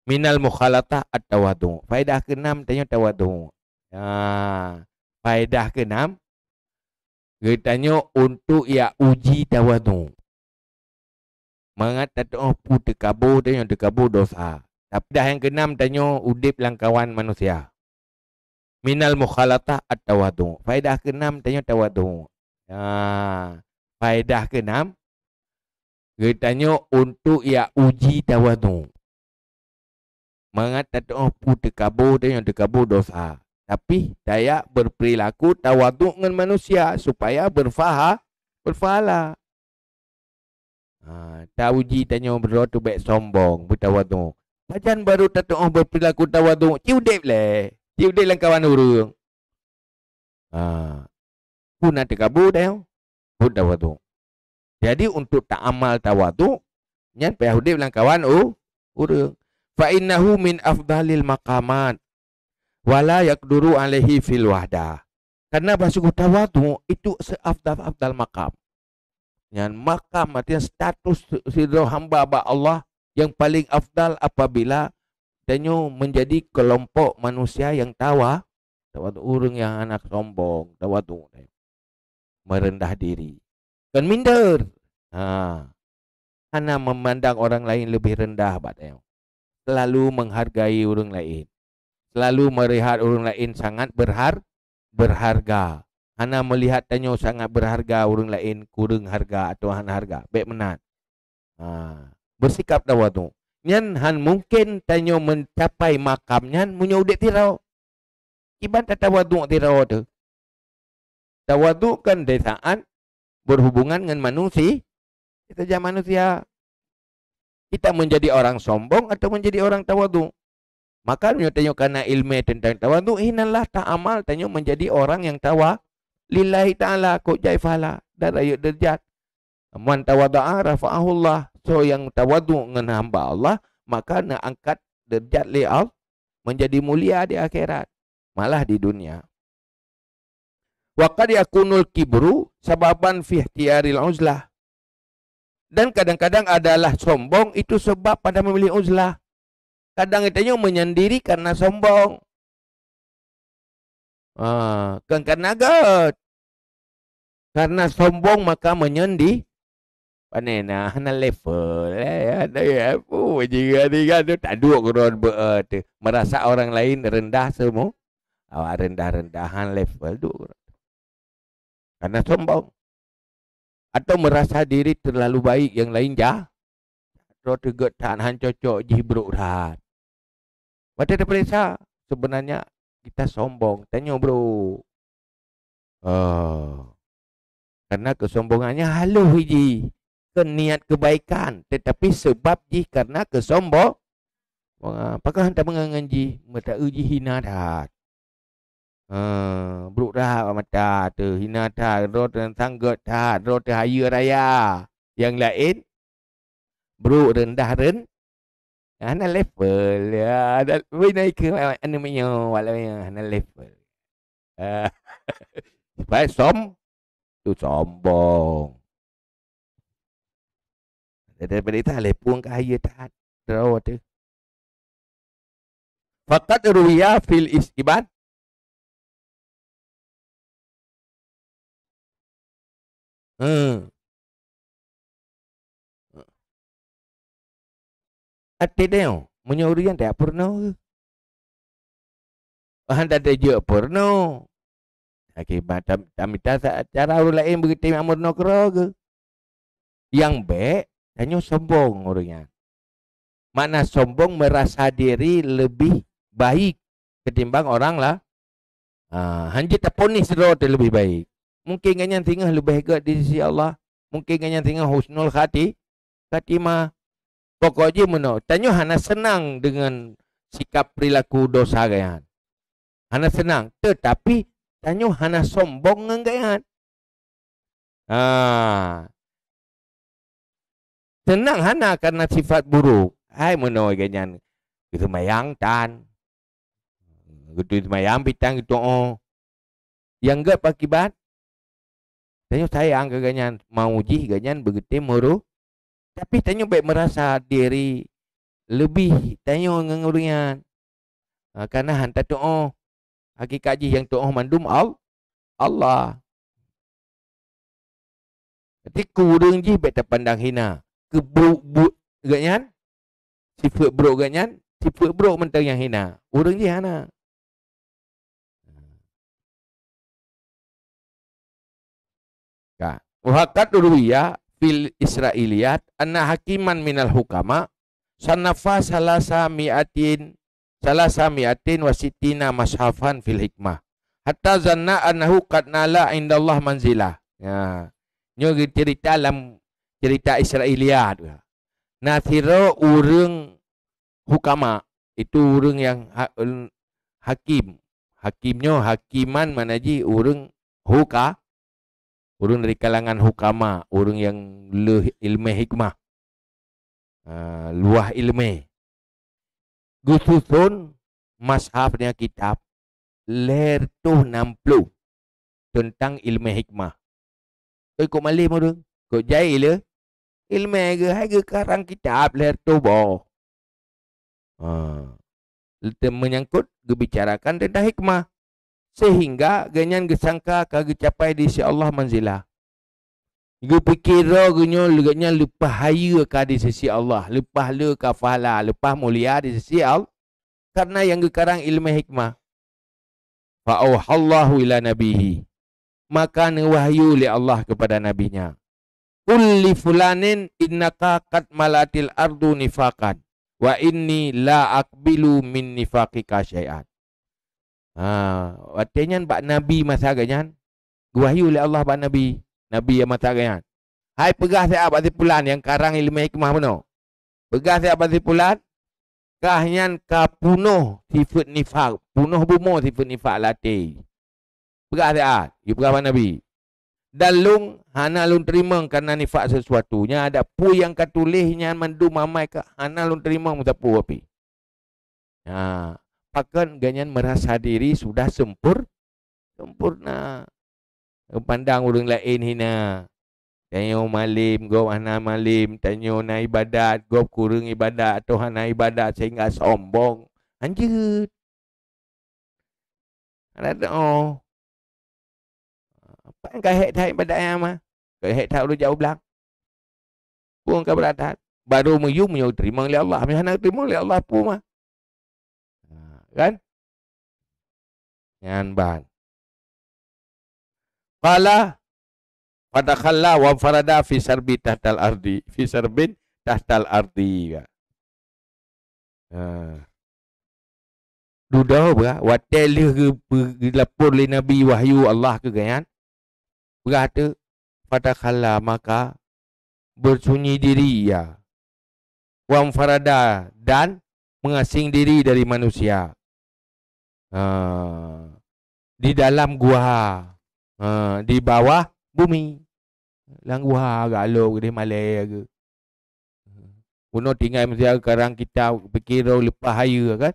Speaker 1: Minal mukhalatah at-tawadu. Faedah keenam tanya tawadu. Ha. Faedah keenam. kita tanya untuk ya uji
Speaker 2: tawadu.
Speaker 1: Mangat tak tahu pun terkabur, tanya dekabu dosa. Tapi dah yang keenam tanya udip langkawan manusia minal mukhalata at tawadhu faedah ke-6 tanya tawadhu ha faedah ke-6 dia tanya untuk ia uji tawadhu mengat tak oh pu tekabu tanya tekabu dosa tapi daya berperilaku tawadhu dengan manusia supaya berfaha berfahala ha tak uji tanya berdoa tu baik sombong bertawadhu macam baru tak oh berperilaku tawadhu ciudep leh Tiup dia lang kawan orang. Ah. Pun ada kabur dah. Eh. Pun tawadu. Jadi untuk tak amal tawadu. Nyan payah dia lang kawan orang. Oh, Fa innahu min afdalil makamat, Wala yakduru alaihi fil wahda. Karena bahasa ku tawadu itu seafdal-afdal Makam Nyan maqam artinya status sidro hamba Allah yang paling afdal apabila Tanya menjadi kelompok manusia yang tawa. Tawa tu orang yang anak sombong. Tawa tu. Merendah diri. Kan minder. Ha. Hana memandang orang lain lebih rendah. bat yang. Selalu menghargai orang lain. Selalu melihat orang lain sangat berhar berharga. Hana melihat tanya sangat berharga orang lain kurang harga atau hana harga. Baik menat. Ha. Bersikap tawa tu. Nyan han mungkin tanyo mencapai makam nyan munyo udik tirau. Iban tata waduk tirau tu. Tawadu kan dari saat berhubungan dengan manusia. Kita jadi manusia. Kita menjadi orang sombong atau menjadi orang tawadu. Maka munyo tanyo kana ilmu tentang tawadu Hinalah tak amal tanyo menjadi orang yang tawa. Lillahi ta'ala kok jaifala. Darayuk derjat. Man tawada'a rafa'ahullah. So yang tawadu dengan hamba Allah maka nak angkat derajat Allah menjadi mulia di akhirat malah di dunia. Wa qad yakunul kibru sababan fi ihtiyaril uzlah.
Speaker 2: Dan kadang-kadang adalah sombong itu sebab pada memilih uzlah. Kadang itu menyendiri karena sombong. Ah,
Speaker 1: karena God. Karena sombong maka menyendiri Panena ah, [LAUGHS] hana level eh ada ya pu jiga tiga tu tak duk geron tu merasa orang lain rendah semua awak rendah rendahan level duk karena sombong atau merasa diri terlalu baik yang lain jah ro tu gut han cocok ji bruk rat wat ada perisa sebenarnya kita sombong tanya bro oh karena kesombongannya halus hiji ke niat kebaikan tetapi sebab ji karena kesombong apakah hendak mengenji mata uji hina dah Uh, buruk dah mata tu hina dah roh dan sanggut dah roh dah haya raya yang lain buruk rendah ren ana level ya ada naik ke ana menyo walau ana level uh, [LAUGHS] sebab som tu sombong
Speaker 2: dan daripada ni tak lepung ke ayat tak. Terawak tu. Fakat ruwiya fil isibat. Hmm. Ati dia, menyuruh yang tak pernah ke? Bahan tak terjuk porno.
Speaker 1: Akibat tak minta cara orang lain begitu yang murno kera ke? Yang baik, Tanya sombong orangnya. Mana sombong merasa diri lebih baik ketimbang orang lah. tak ponis taponis dia lebih baik. Mungkin ganyan tinggal lebih hebat di sisi Allah. Mungkin ganyan tinggal husnul khati. Khatimah. Pokoknya mana? Tanya hana senang dengan sikap perilaku dosa gayaan. Hana senang. Tetapi tanya hana sombong dengan gayaan. Ah. Ha. Tenang hana karena sifat buruk. Hai menoi ganyan. itu. mayang tan. Gitu mayang pitang itu oh. Yang gak pakibat. Tanya saya ke ganyan. Mau uji ganyan begitu muru. Tapi tanya baik merasa diri. Lebih
Speaker 2: tanya dengan orang yang. Ha, karena hantar tu oh. Hakikat je yang tu oh mandum al. Allah. Tapi kurang je baik terpandang hina ke buruk bu, gaknya sifat buruk gaknya sifat buruk mentang yang hina orang dia hina ka wahakat ruwiya
Speaker 1: fil israiliyat anna hakiman minal hukama sanafa salasa miatin salasa miatin wasitina mashafan fil hikmah hatta zanna annahu qad nala indallah manzilah ya Nyo cerita dalam cerita Israeliat. Nasiro urung hukama itu urung yang ha, hakim hakimnya hakiman mana ji urung huka urung dari kalangan hukama urung yang le ilmu hikmah uh, luah ilmu
Speaker 2: gususun
Speaker 1: mashafnya kitab ler tu tentang ilmu hikmah Kau ikut malih murung? Kau jahil le? ilmu ke hai ke karang kitab leher tubuh. Ha. Itu menyangkut gebicarakan tentang hikmah sehingga ganyan gesangka ke gecapai di sisi Allah manzilah. Gue pikir gue legaknya lepas haya ke di sisi Allah, lepas le ke fahala, lepas mulia di sisi Allah. Karena yang sekarang ilmu hikmah. Fa'auhallahu ila nabihi. Maka ne wahyu li Allah kepada nabinya kulli fulanin innaka qad malatil ardu nifakan wa inni la akbilu min nifaki syai'an ha watenyan ba nabi masa ganyan wahyu oleh Allah ba nabi nabi yang masa ganyan hai pegah saya abad pulan yang karang ilmu hikmah mano pegah saya abad pulan kahnyan ka punoh sifat nifak punoh bumo sifat nifak latih pegah saya ah you pegah ba nabi dan lung hana lung terima kerana nifak sesuatunya ada pu yang katulihnya mandu mamai ka hana lung terima mutapu api ha pakan ganyan merasa diri sudah sempur sempurna pandang orang lain hina tanyo malim go hana malim tanyo na ibadat go kurung ibadat atau hana ibadat sehingga
Speaker 2: sombong anjir ada oh tak hệ thay pada em mà Kau hệ thay lu jauh belak Puan kau beratat Baru menyu menyu terima oleh Allah Menyu hana terima oleh Allah pun mah ha, Kan Yang bahan Kala Pada khala wa farada Fi sarbi
Speaker 1: tahtal ardi Fi sarbin tahtal ardi ya. Ha. Duda apa? Wa telih ke lapor le Nabi Wahyu Allah ke kan? pada kala maka bersunyi diri ya wa farada dan mengasing diri dari manusia uh, di dalam gua uh, di bawah bumi lang gua galo gede malai ke Uno tinggal manusia sekarang kita fikir lepas haya kan.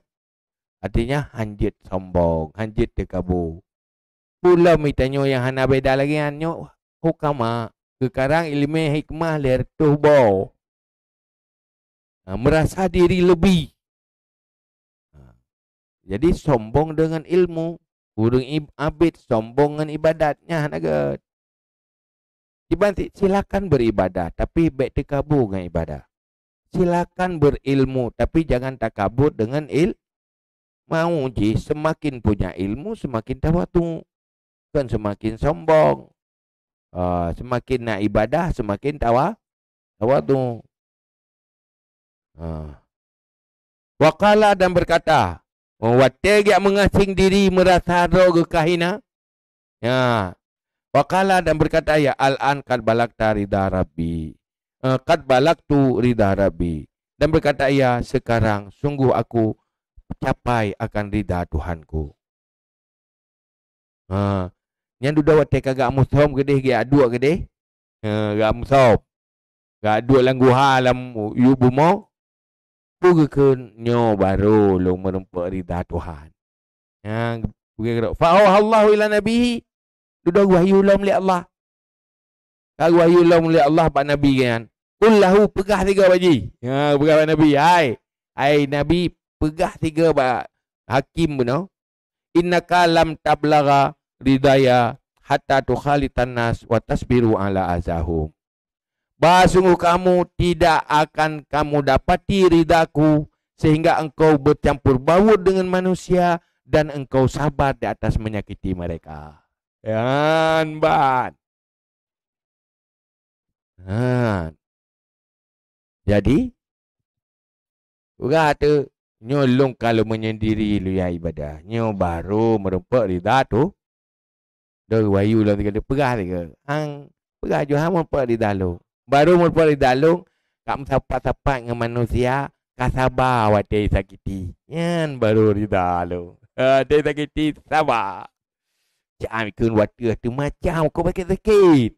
Speaker 1: Artinya hanjit sombong, hanjit terkabur pulau mitanyo yang hana beda lagi hanyo hukama ah. kekarang ilmu hikmah ler tubo ha, merasa diri lebih ha. jadi sombong dengan ilmu kurung ibadat sombong dengan ibadatnya hanaga Dibantik, silakan beribadah tapi baik terkabur dengan ibadah. Silakan berilmu tapi jangan tak kabur dengan il. Mau uji semakin punya ilmu semakin tahu tawatu.
Speaker 2: Tuan semakin sombong. Uh, semakin nak ibadah, semakin tawa. Tawa tu. Ah. Wakala uh. dan berkata, oh, Wate gak mengasing diri merasa roh kahina.
Speaker 1: Ya. Wakala dan berkata, Ya al-an kad balak ta rida rabbi. Uh, ah, kad balak tu rida rabbi. Dan berkata, Ya sekarang sungguh aku capai akan rida Tuhanku. Uh. Yang duduk wate ke gak musom gede gak dua gede. Uh, gak musom. Gak dua langgu halam ibu mo. Buka ke nyo baru lo merempak rida Tuhan. Ya, buka kira. Allah ila nabi. Duduk wahyu lo melihat Allah. Kau wahyu lo melihat Allah pak nabi kan. Kullahu pegah tiga baji. Ya, ha, pegah pak nabi. Hai. Hai nabi pegah tiga pak hakim bu no. Inna kalam tablaga ridaya hatta tukhalitan nas wa tasbiru ala azahum. Bahawa sungguh kamu tidak akan kamu dapati ridaku sehingga engkau bercampur baur dengan manusia dan engkau sabar di atas menyakiti mereka.
Speaker 2: Ya, Mbak. Nah. Jadi, Udah tu,
Speaker 1: nyolong kalau menyendiri lu ya ibadah. Nyo baru merupak ridha tu. Dari wayu lah tiga dia pegah tiga. Hang pegah jo hang mau di dalung. Baru mau di dalung, kak sapat sapat dengan manusia, kak sabar awak dia sakiti. Yan baru di dalung. Ah uh, sakiti sabar. Jangan ikut waktu tu macam kau pakai sakit.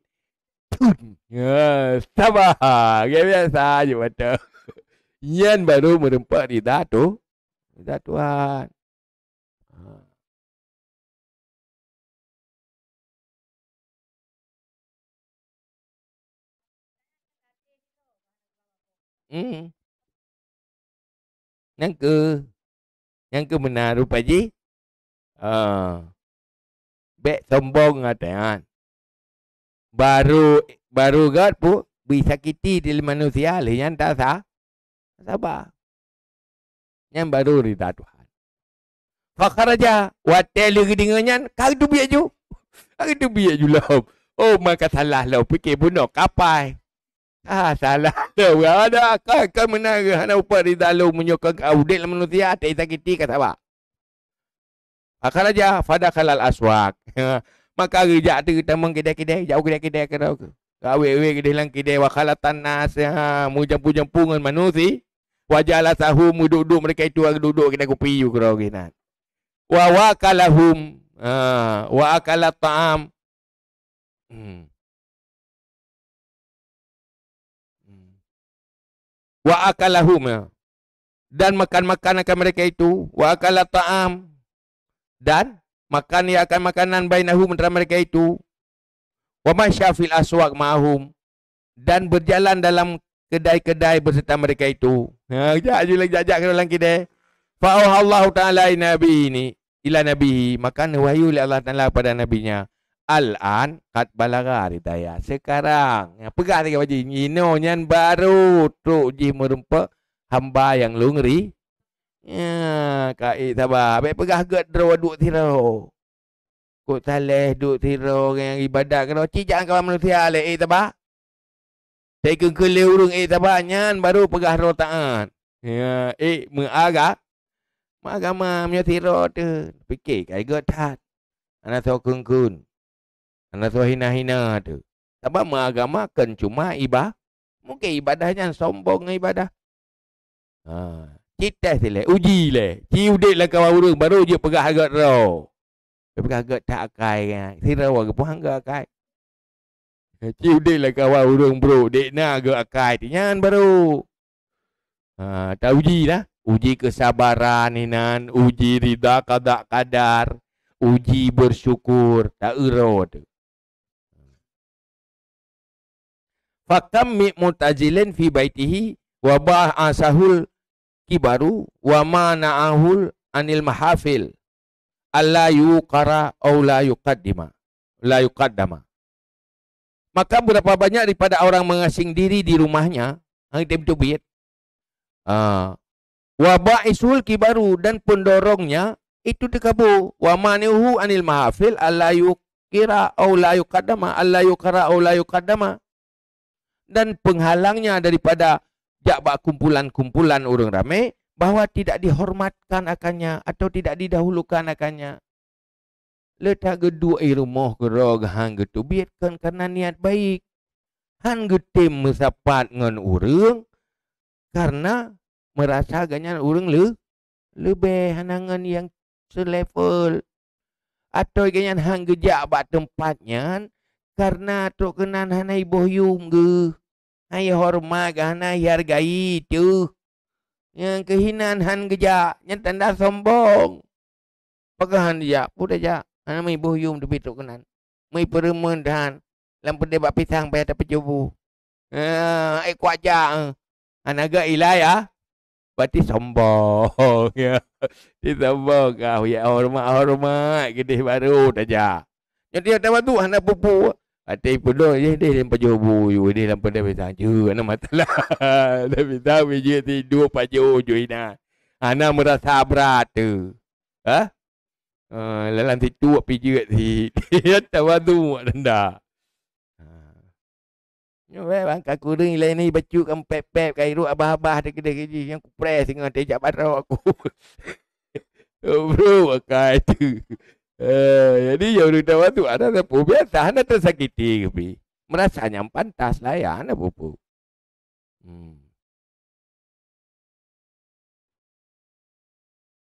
Speaker 1: Tun. Ya, sabar. Ya biasa aja waktu. [LAUGHS] Yan baru merempak di dato.
Speaker 2: Di datuan. Hmm. Yang ke? Yang ke benar rupa ji? Ah. Bek sombong ngatean. Lah, baru baru gat pu
Speaker 1: bisa kiti di manusia le lah. yang tak sa. Sabar. Yang baru di Tuhan. Fakaraja watel lagi dengannya kagdu biaju. [LAUGHS] Kagdu biaju lah. Oh maka salah lah. Pikir bunuh kapai. Ah, salah tu. [LAUGHS] Ada kau akan menara. Hana upah di dalam menyokong kau. Udik lah manusia. Ada kita kiti kata apa? Akal aja. Fadah kalal aswak. [LAUGHS] Maka rejak tu kita mengkidai-kidai. Jauh kidai-kidai kena aku. Kawai-kawai kita hilang kidai. Wakala tanas. Ha, Mujampu-jampu dengan manusia. Wajalah sahum. Duduk-duduk mereka itu.
Speaker 2: Duduk kita kopi you kena aku. Wawakalahum. Ha, Wawakalah ta'am. Hmm. wa akalahum ya. dan makan makan
Speaker 1: akan mereka itu wa akala ta'am dan makan ia akan makanan bainahum antara mereka itu wa masya fil aswaq ma'hum dan berjalan dalam kedai-kedai berserta mereka itu ha jajak jelek jajak ke dalam kedai fa Allah taala nabi ini ila nabi makan wahyu oleh Allah taala pada nabinya Al-an kat balara di daya. Sekarang. Ya, pegak ni kepada Ino you baru tu uji merumpa hamba yang lungri. Ya, kai sabar. Baik pegak ke dua duk tiro. Kut talih duk tiro yang ibadat. Kena cijak kawan manusia lah. Eh, sabar. Saya ke kelih urung eh sabar. Nyan baru pegah roh ta'an. Ya, eh, mengagak. Mengagak mah, menyatir roh tu. Fikir, kaya gotat. Anak sokong -kun. Anak tu hina-hina tu. Sebab mengagamakan cuma ibadah. Mungkin ibadahnya sombong ibadah. Ha. Kita sila. Uji le. Ciudik lah kawan urung. Baru je pegang agak roh. Tapi agak tak akai. Ha. Sira warga pun hangga akai. Ha, Ciudik lah kawan urung bro. Dek nak agak akai. Tinyan baru. Ha. Tak uji lah. Uji kesabaran inan. Uji rida kadak kadar. Uji bersyukur. Tak erau Fakam mi mutajilin fi baitihi wa ba'asahul kibaru wa ma na'ahul anil mahafil alla yuqara au la yuqaddima la yuqaddama maka berapa banyak daripada orang mengasing diri di rumahnya hari dia betul bit ha. wa ba'isul kibaru dan pendorongnya itu dekabu wa manihu anil mahafil alla yuqira au la yuqaddama alla yuqara aw la yuqaddama dan penghalangnya daripada jabat kumpulan-kumpulan orang ramai bahawa tidak dihormatkan akannya atau tidak didahulukan akannya. Letak gedua rumah gerog hang getu biarkan karena niat baik. Hang getim mesapat dengan orang karena merasa ganyan orang le lebih hanangan yang selevel. Atau ganyan hang gejak bak tempatnya karena tok kenan hanai bohium ge hai hormat hanai hargai itu. yang kehinaan han geja yang tanda sombong pagah han ja pudah ja han mai bohyum tepi tok kenan mai peremen han lam pede pisang bayar tapi jubu ha ai kuat ja ha. han aga ilai ah Berarti sombong [LAUGHS] ya. Dia sombong kau. Ya hormat-hormat. Gede baru saja. Yang dia tahu tu. Hana pupu. Ate ah, pedo je deh lampa jo bu yu deh lampa deh bisa ju ana matala. [LAUGHS] Deh bisa we je ti dua pa jo ju ina. Ana ah, merasa berat tu. Ha? Ah, [LAUGHS] eh lalan ti tua pi je ti. Ya tawa tu renda. Yo we bang ka kurung ilai ni bacu kan pep-pep kairu abah-abah de gede gede yang ku press dengan tejak patro aku. [LAUGHS] Oh, bro, kau itu. Eh, jadi yang sudah
Speaker 2: waktu ada tepuk biasa, anda tersakiti tapi merasa hanya pantas lah ya anda pupu.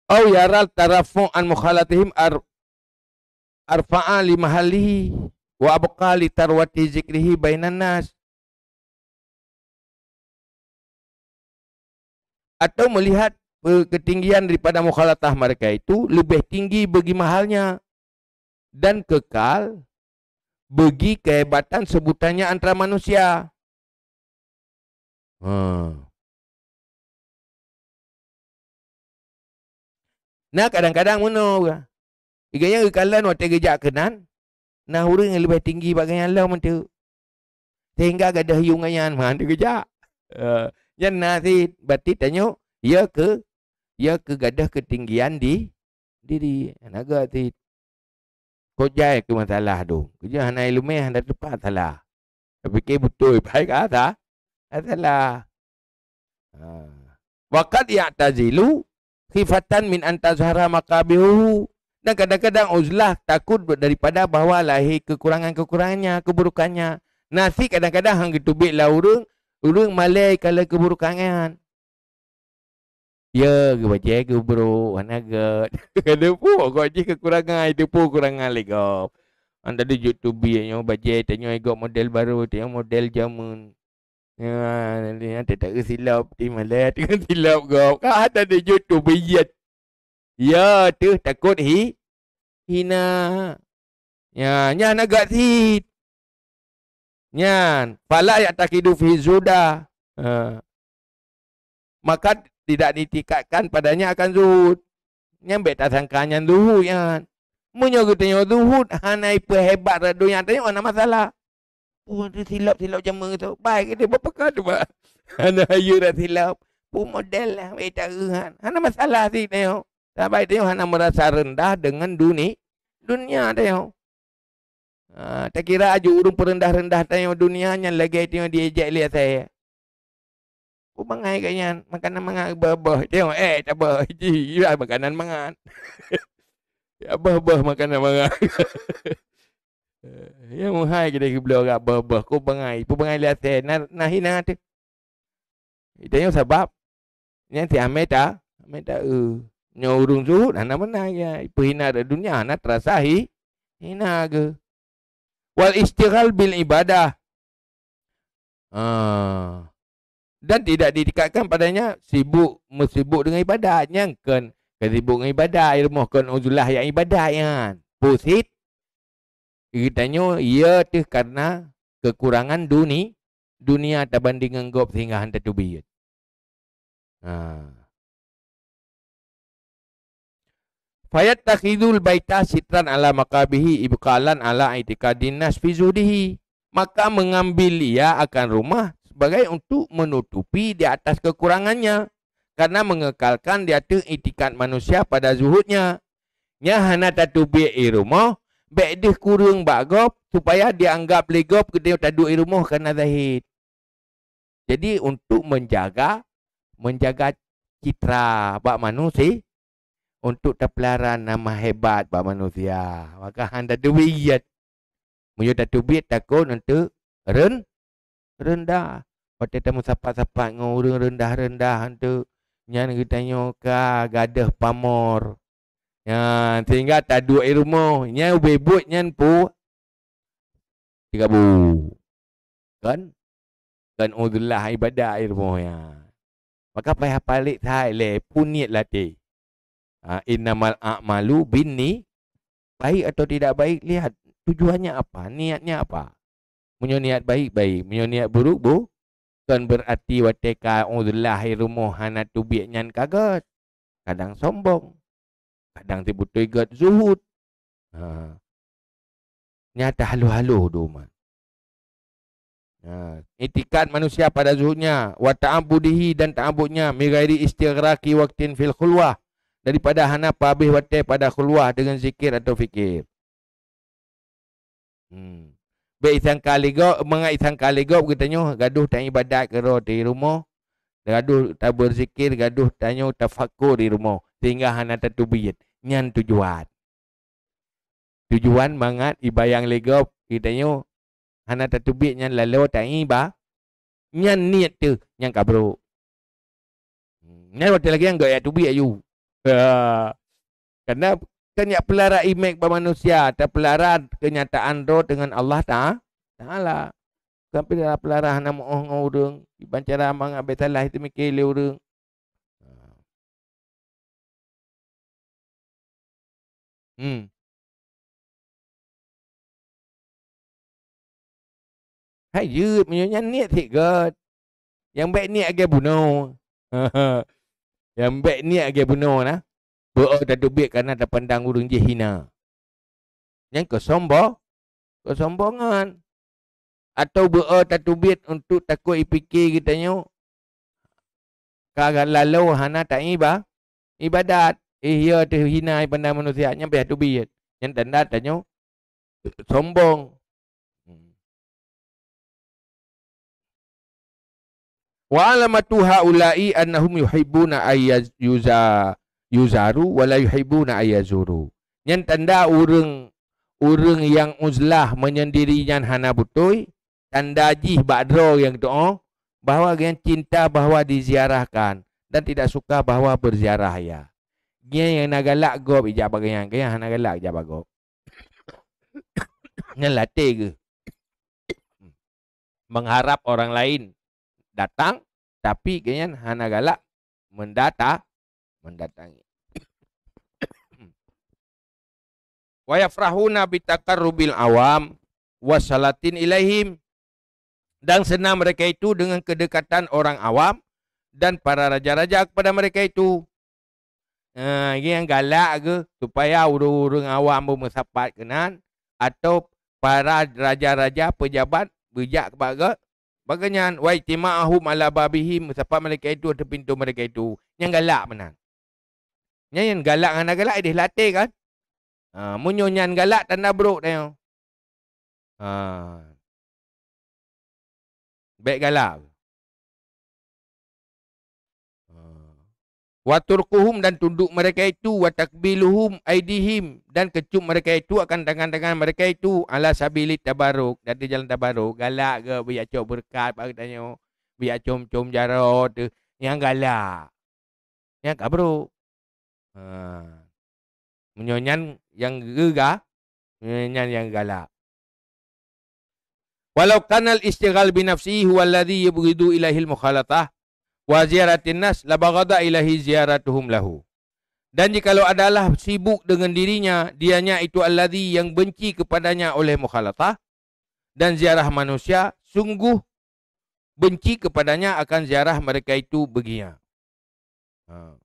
Speaker 2: Oh hmm. ya ral tarafun an mukhalatihim ar arfa'a li mahalihi wa abqa li tarwati zikrihi bainan nas. Atau melihat ketinggian
Speaker 1: daripada mukhalatah mereka itu lebih tinggi bagi mahalnya dan
Speaker 2: kekal bagi kehebatan sebutannya antara manusia. Hmm. Nah kadang-kadang mana orang? Iganya kekalan waktu kejak kenan,
Speaker 1: nah orang yang lebih tinggi bagi yang lain mentu. Sehingga gadah hiungan yang mana ha, kejak. Uh, ya. Jangan nasi, berarti tanya, ia ke ia kegadah ketinggian di diri naga ti kojai ke masalah tu kerja hanai lumai handa tepat salah tapi ke betul [LAUGHS] baik ah ta adalah ha waqad ya'tazilu khifatan min an tazhara dan kadang-kadang uzlah takut daripada bahawa lahir kekurangan-kekurangannya keburukannya nasi kadang-kadang hang getubik la urang urang malai kala keburukan Ya, ke baca ke bro, mana [LAUGHS] ke? Ada pun, aku aja kekurangan, itu pun kekurangan lagi Anda ada YouTube yang nyawa baca, tanya aku model baru, tanya model zaman. Ya, nanti nanti tak silap, di mana tengah silap kau. Kau ada di YouTube ya. Ya, tu takut hi. Hina. Ya, nyan agak si. Nyan, pala yang tak hidup hi sudah. Ha. Maka tidak ditikatkan padanya akan zuhud. Yang betah sangkanya zuhud ya. Menyuruh tanya zuhud. Hana ipa hebat radu yang tanya mana masalah. Oh silap-silap jama kata. Baik dia berapa kata pak. Hana ayu dah silap. Pun model lah betah Hana masalah sih tanya. Tak baik tanya hana merasa rendah dengan dunia. Dunia tanya. Ha, tak kira aja urung perendah-rendah tanya dunianya yang lagi dia diajak lihat saya. Oh mangai kaya makanan mangan abah-abah. Tengok eh tak apa. Ji, lah makanan mangan. [LAUGHS] abah-abah makanan mangan. [LAUGHS] ya muhai kita ke belah orang abah-abah. Kau bangai. Kau bangai lihat saya. Nah, nah hina tu. Dia eh, yang sebab. Ini nanti amir tak. Amir tak. Uh. Eh. Nyurung tu. Nah nama nah ya. Ipah hina ada dunia. Nah terasa hi. Hina ke. Wal istighal bil ibadah. Ah. Uh dan tidak didekatkan padanya sibuk mesibuk dengan ibadat yang kan. kan sibuk dengan ibadat ilmu ya, kan oh, uzlah yang ibadat Pusit ya, kan. posit ditanyo ia ya, tu karena kekurangan dunia, dunia tak banding
Speaker 2: dengan gop sehingga hanta tu ha. Fayat takhidul baita sitran ala makabihi ibukalan
Speaker 1: ala itikadinas fizudihi. Maka mengambil ia akan rumah sebagai untuk menutupi di atas kekurangannya karena mengekalkan di atas itikad manusia pada zuhudnya. Nya hana tatubi irumah Bekdeh kurung bagop supaya dianggap legop kena tadu irumah kerana zahid. Jadi untuk menjaga menjaga citra bak manusia untuk terpelaran nama hebat bak manusia. Maka anda duit. Menyuruh tak duit takut nanti ren, rendah. Pada temu sapat-sapat dengan orang rendah-rendah tu. Nyan kita tanya ka gadah pamor. Ya, sehingga tak dua ilmu. Nyan bebut nyan pu.
Speaker 2: Tiga bu.
Speaker 1: Kan? Kan udlah ibadah ilmu ya. Maka payah palik thai le puniat latih. Ha, innamal a'malu binni. Baik atau tidak baik, lihat tujuannya apa, niatnya apa. Punya niat baik, baik. Punya niat buruk, buruk. Bukan berarti wateka uzlah oh, rumah anak tubik nyan kagat. Kadang
Speaker 2: sombong. Kadang tiputui gat zuhud. Ha. Nyata halu-halu man. Ha. Itikat manusia
Speaker 1: pada zuhudnya. Wa ta'abudihi dan ta'abudnya. Mirairi istighraki waktin fil khulwah. Daripada hanapa habis wate pada khulwah dengan zikir atau fikir. Hmm isang Beisang kaligo, mengaisang kita beritanya gaduh tanya ibadat ke di rumah. Gaduh tak berzikir, gaduh tanya tafakur di rumah. Sehingga hana tertubit. Nyan tujuan. Tujuan mangat ibayang lego, beritanya hana tertubit nyan lalu tanya iba. Nyan niat tu, nyan kabro. Hmm, nyan waktu lagi yang gaya tubit you, [LAUGHS] kerana kenyak pelara imek manusia terpelara kenyataan roh dengan Allah Ta'ala. Sampai dalam lah pelara nama orang orang
Speaker 2: bancara amang abetalah itu mikir orang. Hmm. Hai yut menyanyi ni sik god. Yang baik ni agak bunuh. [LAUGHS] yang baik ni agak bunuh nak?
Speaker 1: Bo dah dubik kerana dah pandang urung je hina. Yang kesombong. Kesombongan. Atau bo dah dubik untuk takut ipikir kita nyo. Kagak lalu hana tak iba. Ibadat.
Speaker 2: Eh ya tu hina pandang manusia. Yang pihak dubik. Yang tanda tanya. Sombong. Hmm. Wa alamatu haula'i annahum yuhibbuna ayyuzah
Speaker 1: yuzaru wala yuhibuna ayazuru. Nyen tanda urang urang yang uzlah menyendiri nyan hana butoi tanda jih badro yang doa oh, bahwa yang cinta bahwa diziarahkan dan tidak suka bahwa berziarah ya. Nya yang nagalak go bijak bagian ke yang nagalak jaba go. Nyen late ke? Mengharap orang lain datang tapi kenyan hana galak mendata mendatangi. wa yafrahuna bitaqarrubil awam wa salatin ilaihim dan senang mereka itu dengan kedekatan orang awam dan para raja-raja kepada mereka itu. Uh, ini yang galak ke supaya urung-urung awam pun mesapat kenan atau para raja-raja pejabat bijak kepada baganya wa itima'ahu ala babihim mesapat mereka itu atau pintu mereka itu. Yang galak menang.
Speaker 2: Yang galak dengan galak dia latih kan. Ha, munyonyan galak tanda buruk tanya. Ha. Baik galak. Ha. Waturkuhum dan tunduk
Speaker 1: mereka itu Watakbiluhum aidihim Dan kecup mereka itu akan tangan-tangan mereka itu Ala sabilit tabaruk Dan dia jalan tabaruk Galak ke biar cok berkat Pak tanya Biar cum-cum jarot Yang galak Yang kabruk ha. Menyonyan yang gegar dengan yang galak. Walau kanal istighal bi nafsi huwa alladhi yubghidu ilaihi al-mukhalatah wa ziyaratin nas la baghada ilaihi lahu. Dan jikalau adalah sibuk dengan dirinya, dianya itu alladhi yang benci kepadanya oleh mukhalatah dan ziarah manusia, sungguh benci kepadanya akan ziarah mereka itu begini. Ha. Hmm.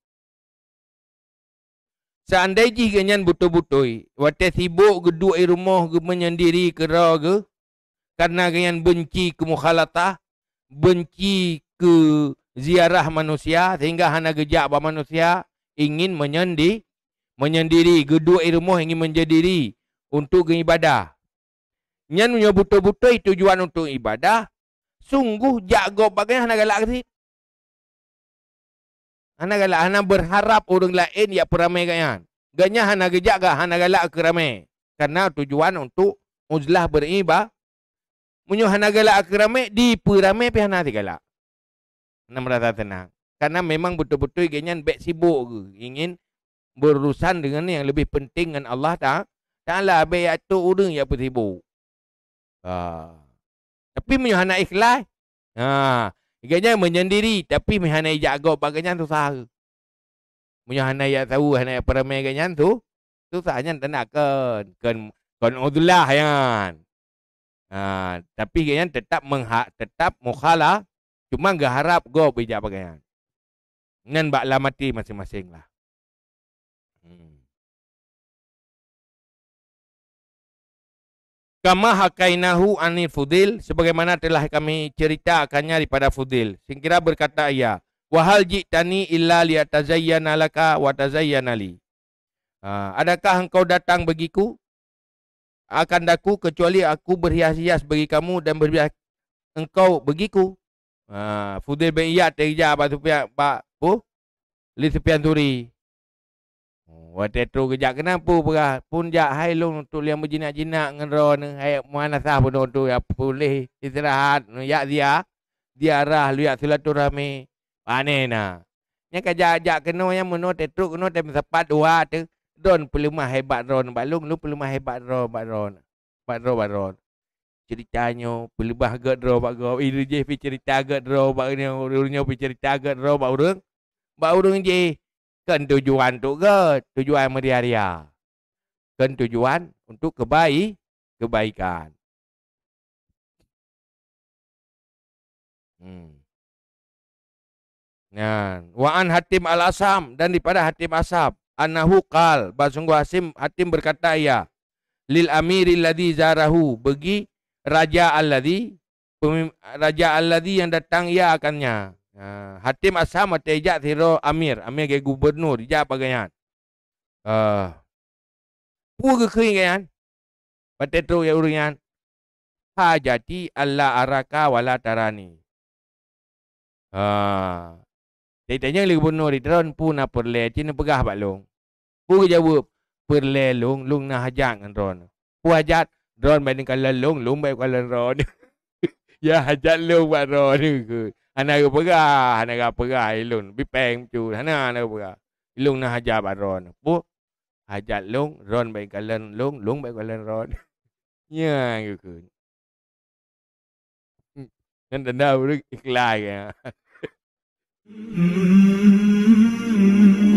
Speaker 1: Seandai ji nyan butoh-butoi, wate sibuk geduk i rumah ke menyendiri ke ke, karena nyan benci ke mukhalata, benci ke ziarah manusia, sehingga hana gejak ba manusia ingin menyendi, menyendiri, geduk i rumah ingin menjadiri untuk ke ibadah. Nyan punya butoh-butoi tujuan untuk ibadah, sungguh jago bagaimana hana galak kesit. Hana galak, hana berharap orang lain yang peramai kan. Ganya hana gejak ke, hana galak ke ramai. Karena tujuan untuk uzlah beribah. Munyo hana galak ke di peramai pi hana tinggalak. Hana merasa tenang. Karena memang betul-betul ganya baik sibuk ke. Ingin berurusan dengan yang lebih penting dengan Allah tak. Taklah habis yang tu orang yang bersibuk. Ha. Tapi punya anak ikhlas. Ha. Ikannya menyendiri tapi mihana ijak go baganya tu sah. Munya hana ya tahu hana ya perame ganya tu tu sah nya tanda kan kan kan udlah ya. Ha, tapi ganya tetap menghak tetap mukhala
Speaker 2: cuma gaharap go bijak baganya. Nen bak lamati masing-masing lah. Kama hakainahu anil fudil Sebagaimana telah kami ceritakannya daripada
Speaker 1: fudil Singkira berkata ia Wahal jiktani illa liatazayyan alaka watazayyan ali ha, Adakah engkau datang bagiku? Akan daku kecuali aku berhias-hias bagi kamu dan berhias engkau bagiku ha, Fudil bin Iyad terhijab Pak Tupiak Pak Puh Lih Turi Oh, wate tu kejak kenapa perah pun jak hai lu tu yang berjinak-jinak ngero ni hai mana sah pun tu ya boleh istirahat nu dia dia arah lu yak silaturahmi panena. Lah. Nya kejak-jak keno yang mun wate tu keno tem sepat dua tu don pulima hebat ron balung lu pulima hebat ron bak ron. Bak ron bak ron. Ceritanya pulibah ge dro bak go ide je pi cerita ge dro bak ni urunya pi cerita ge dro bak urung. Bak urung je. Kan tujuan tu
Speaker 2: ke? Tujuan meriaria. Kan tujuan untuk kebaik, kebaikan. Hmm. Nah, wa'an hatim al-asam dan daripada hatim asab.
Speaker 1: Anahu qal, bahasungguh hasim, hatim berkata ya. Lil amiri ladhi zarahu, bagi raja al-ladhi, raja al-ladhi yang datang ia akannya. Ya, Hatim Asam atau ejak tiro Amir, Amir gay gubernur, ejak apa gayan? Uh, ah, Pua ke kering gayan? Patah tu ya urian. Ha jati Allah araka wala tarani. Uh, dia tanya oleh gubernur, dia tahu pun nak perle, cina pegah pak long. Pua ke jawab, perle long, long nak hajak dengan Ron. Pua hajat, Ron baik dengan long, long baik dengan Ron. [LAUGHS] ya hajat long pak Ron. Hana ke pera, hana ke pera ilun. Eh, Bipeng tu, hana hana ke pera. Ilun nak hajar pada Ron. Bu, hajar lung, Ron baik kalan lung, lung baik kalan Ron. [LAUGHS] Ya, ke hmm. ke. Dan dendam ikhlas ya.
Speaker 2: [LAUGHS]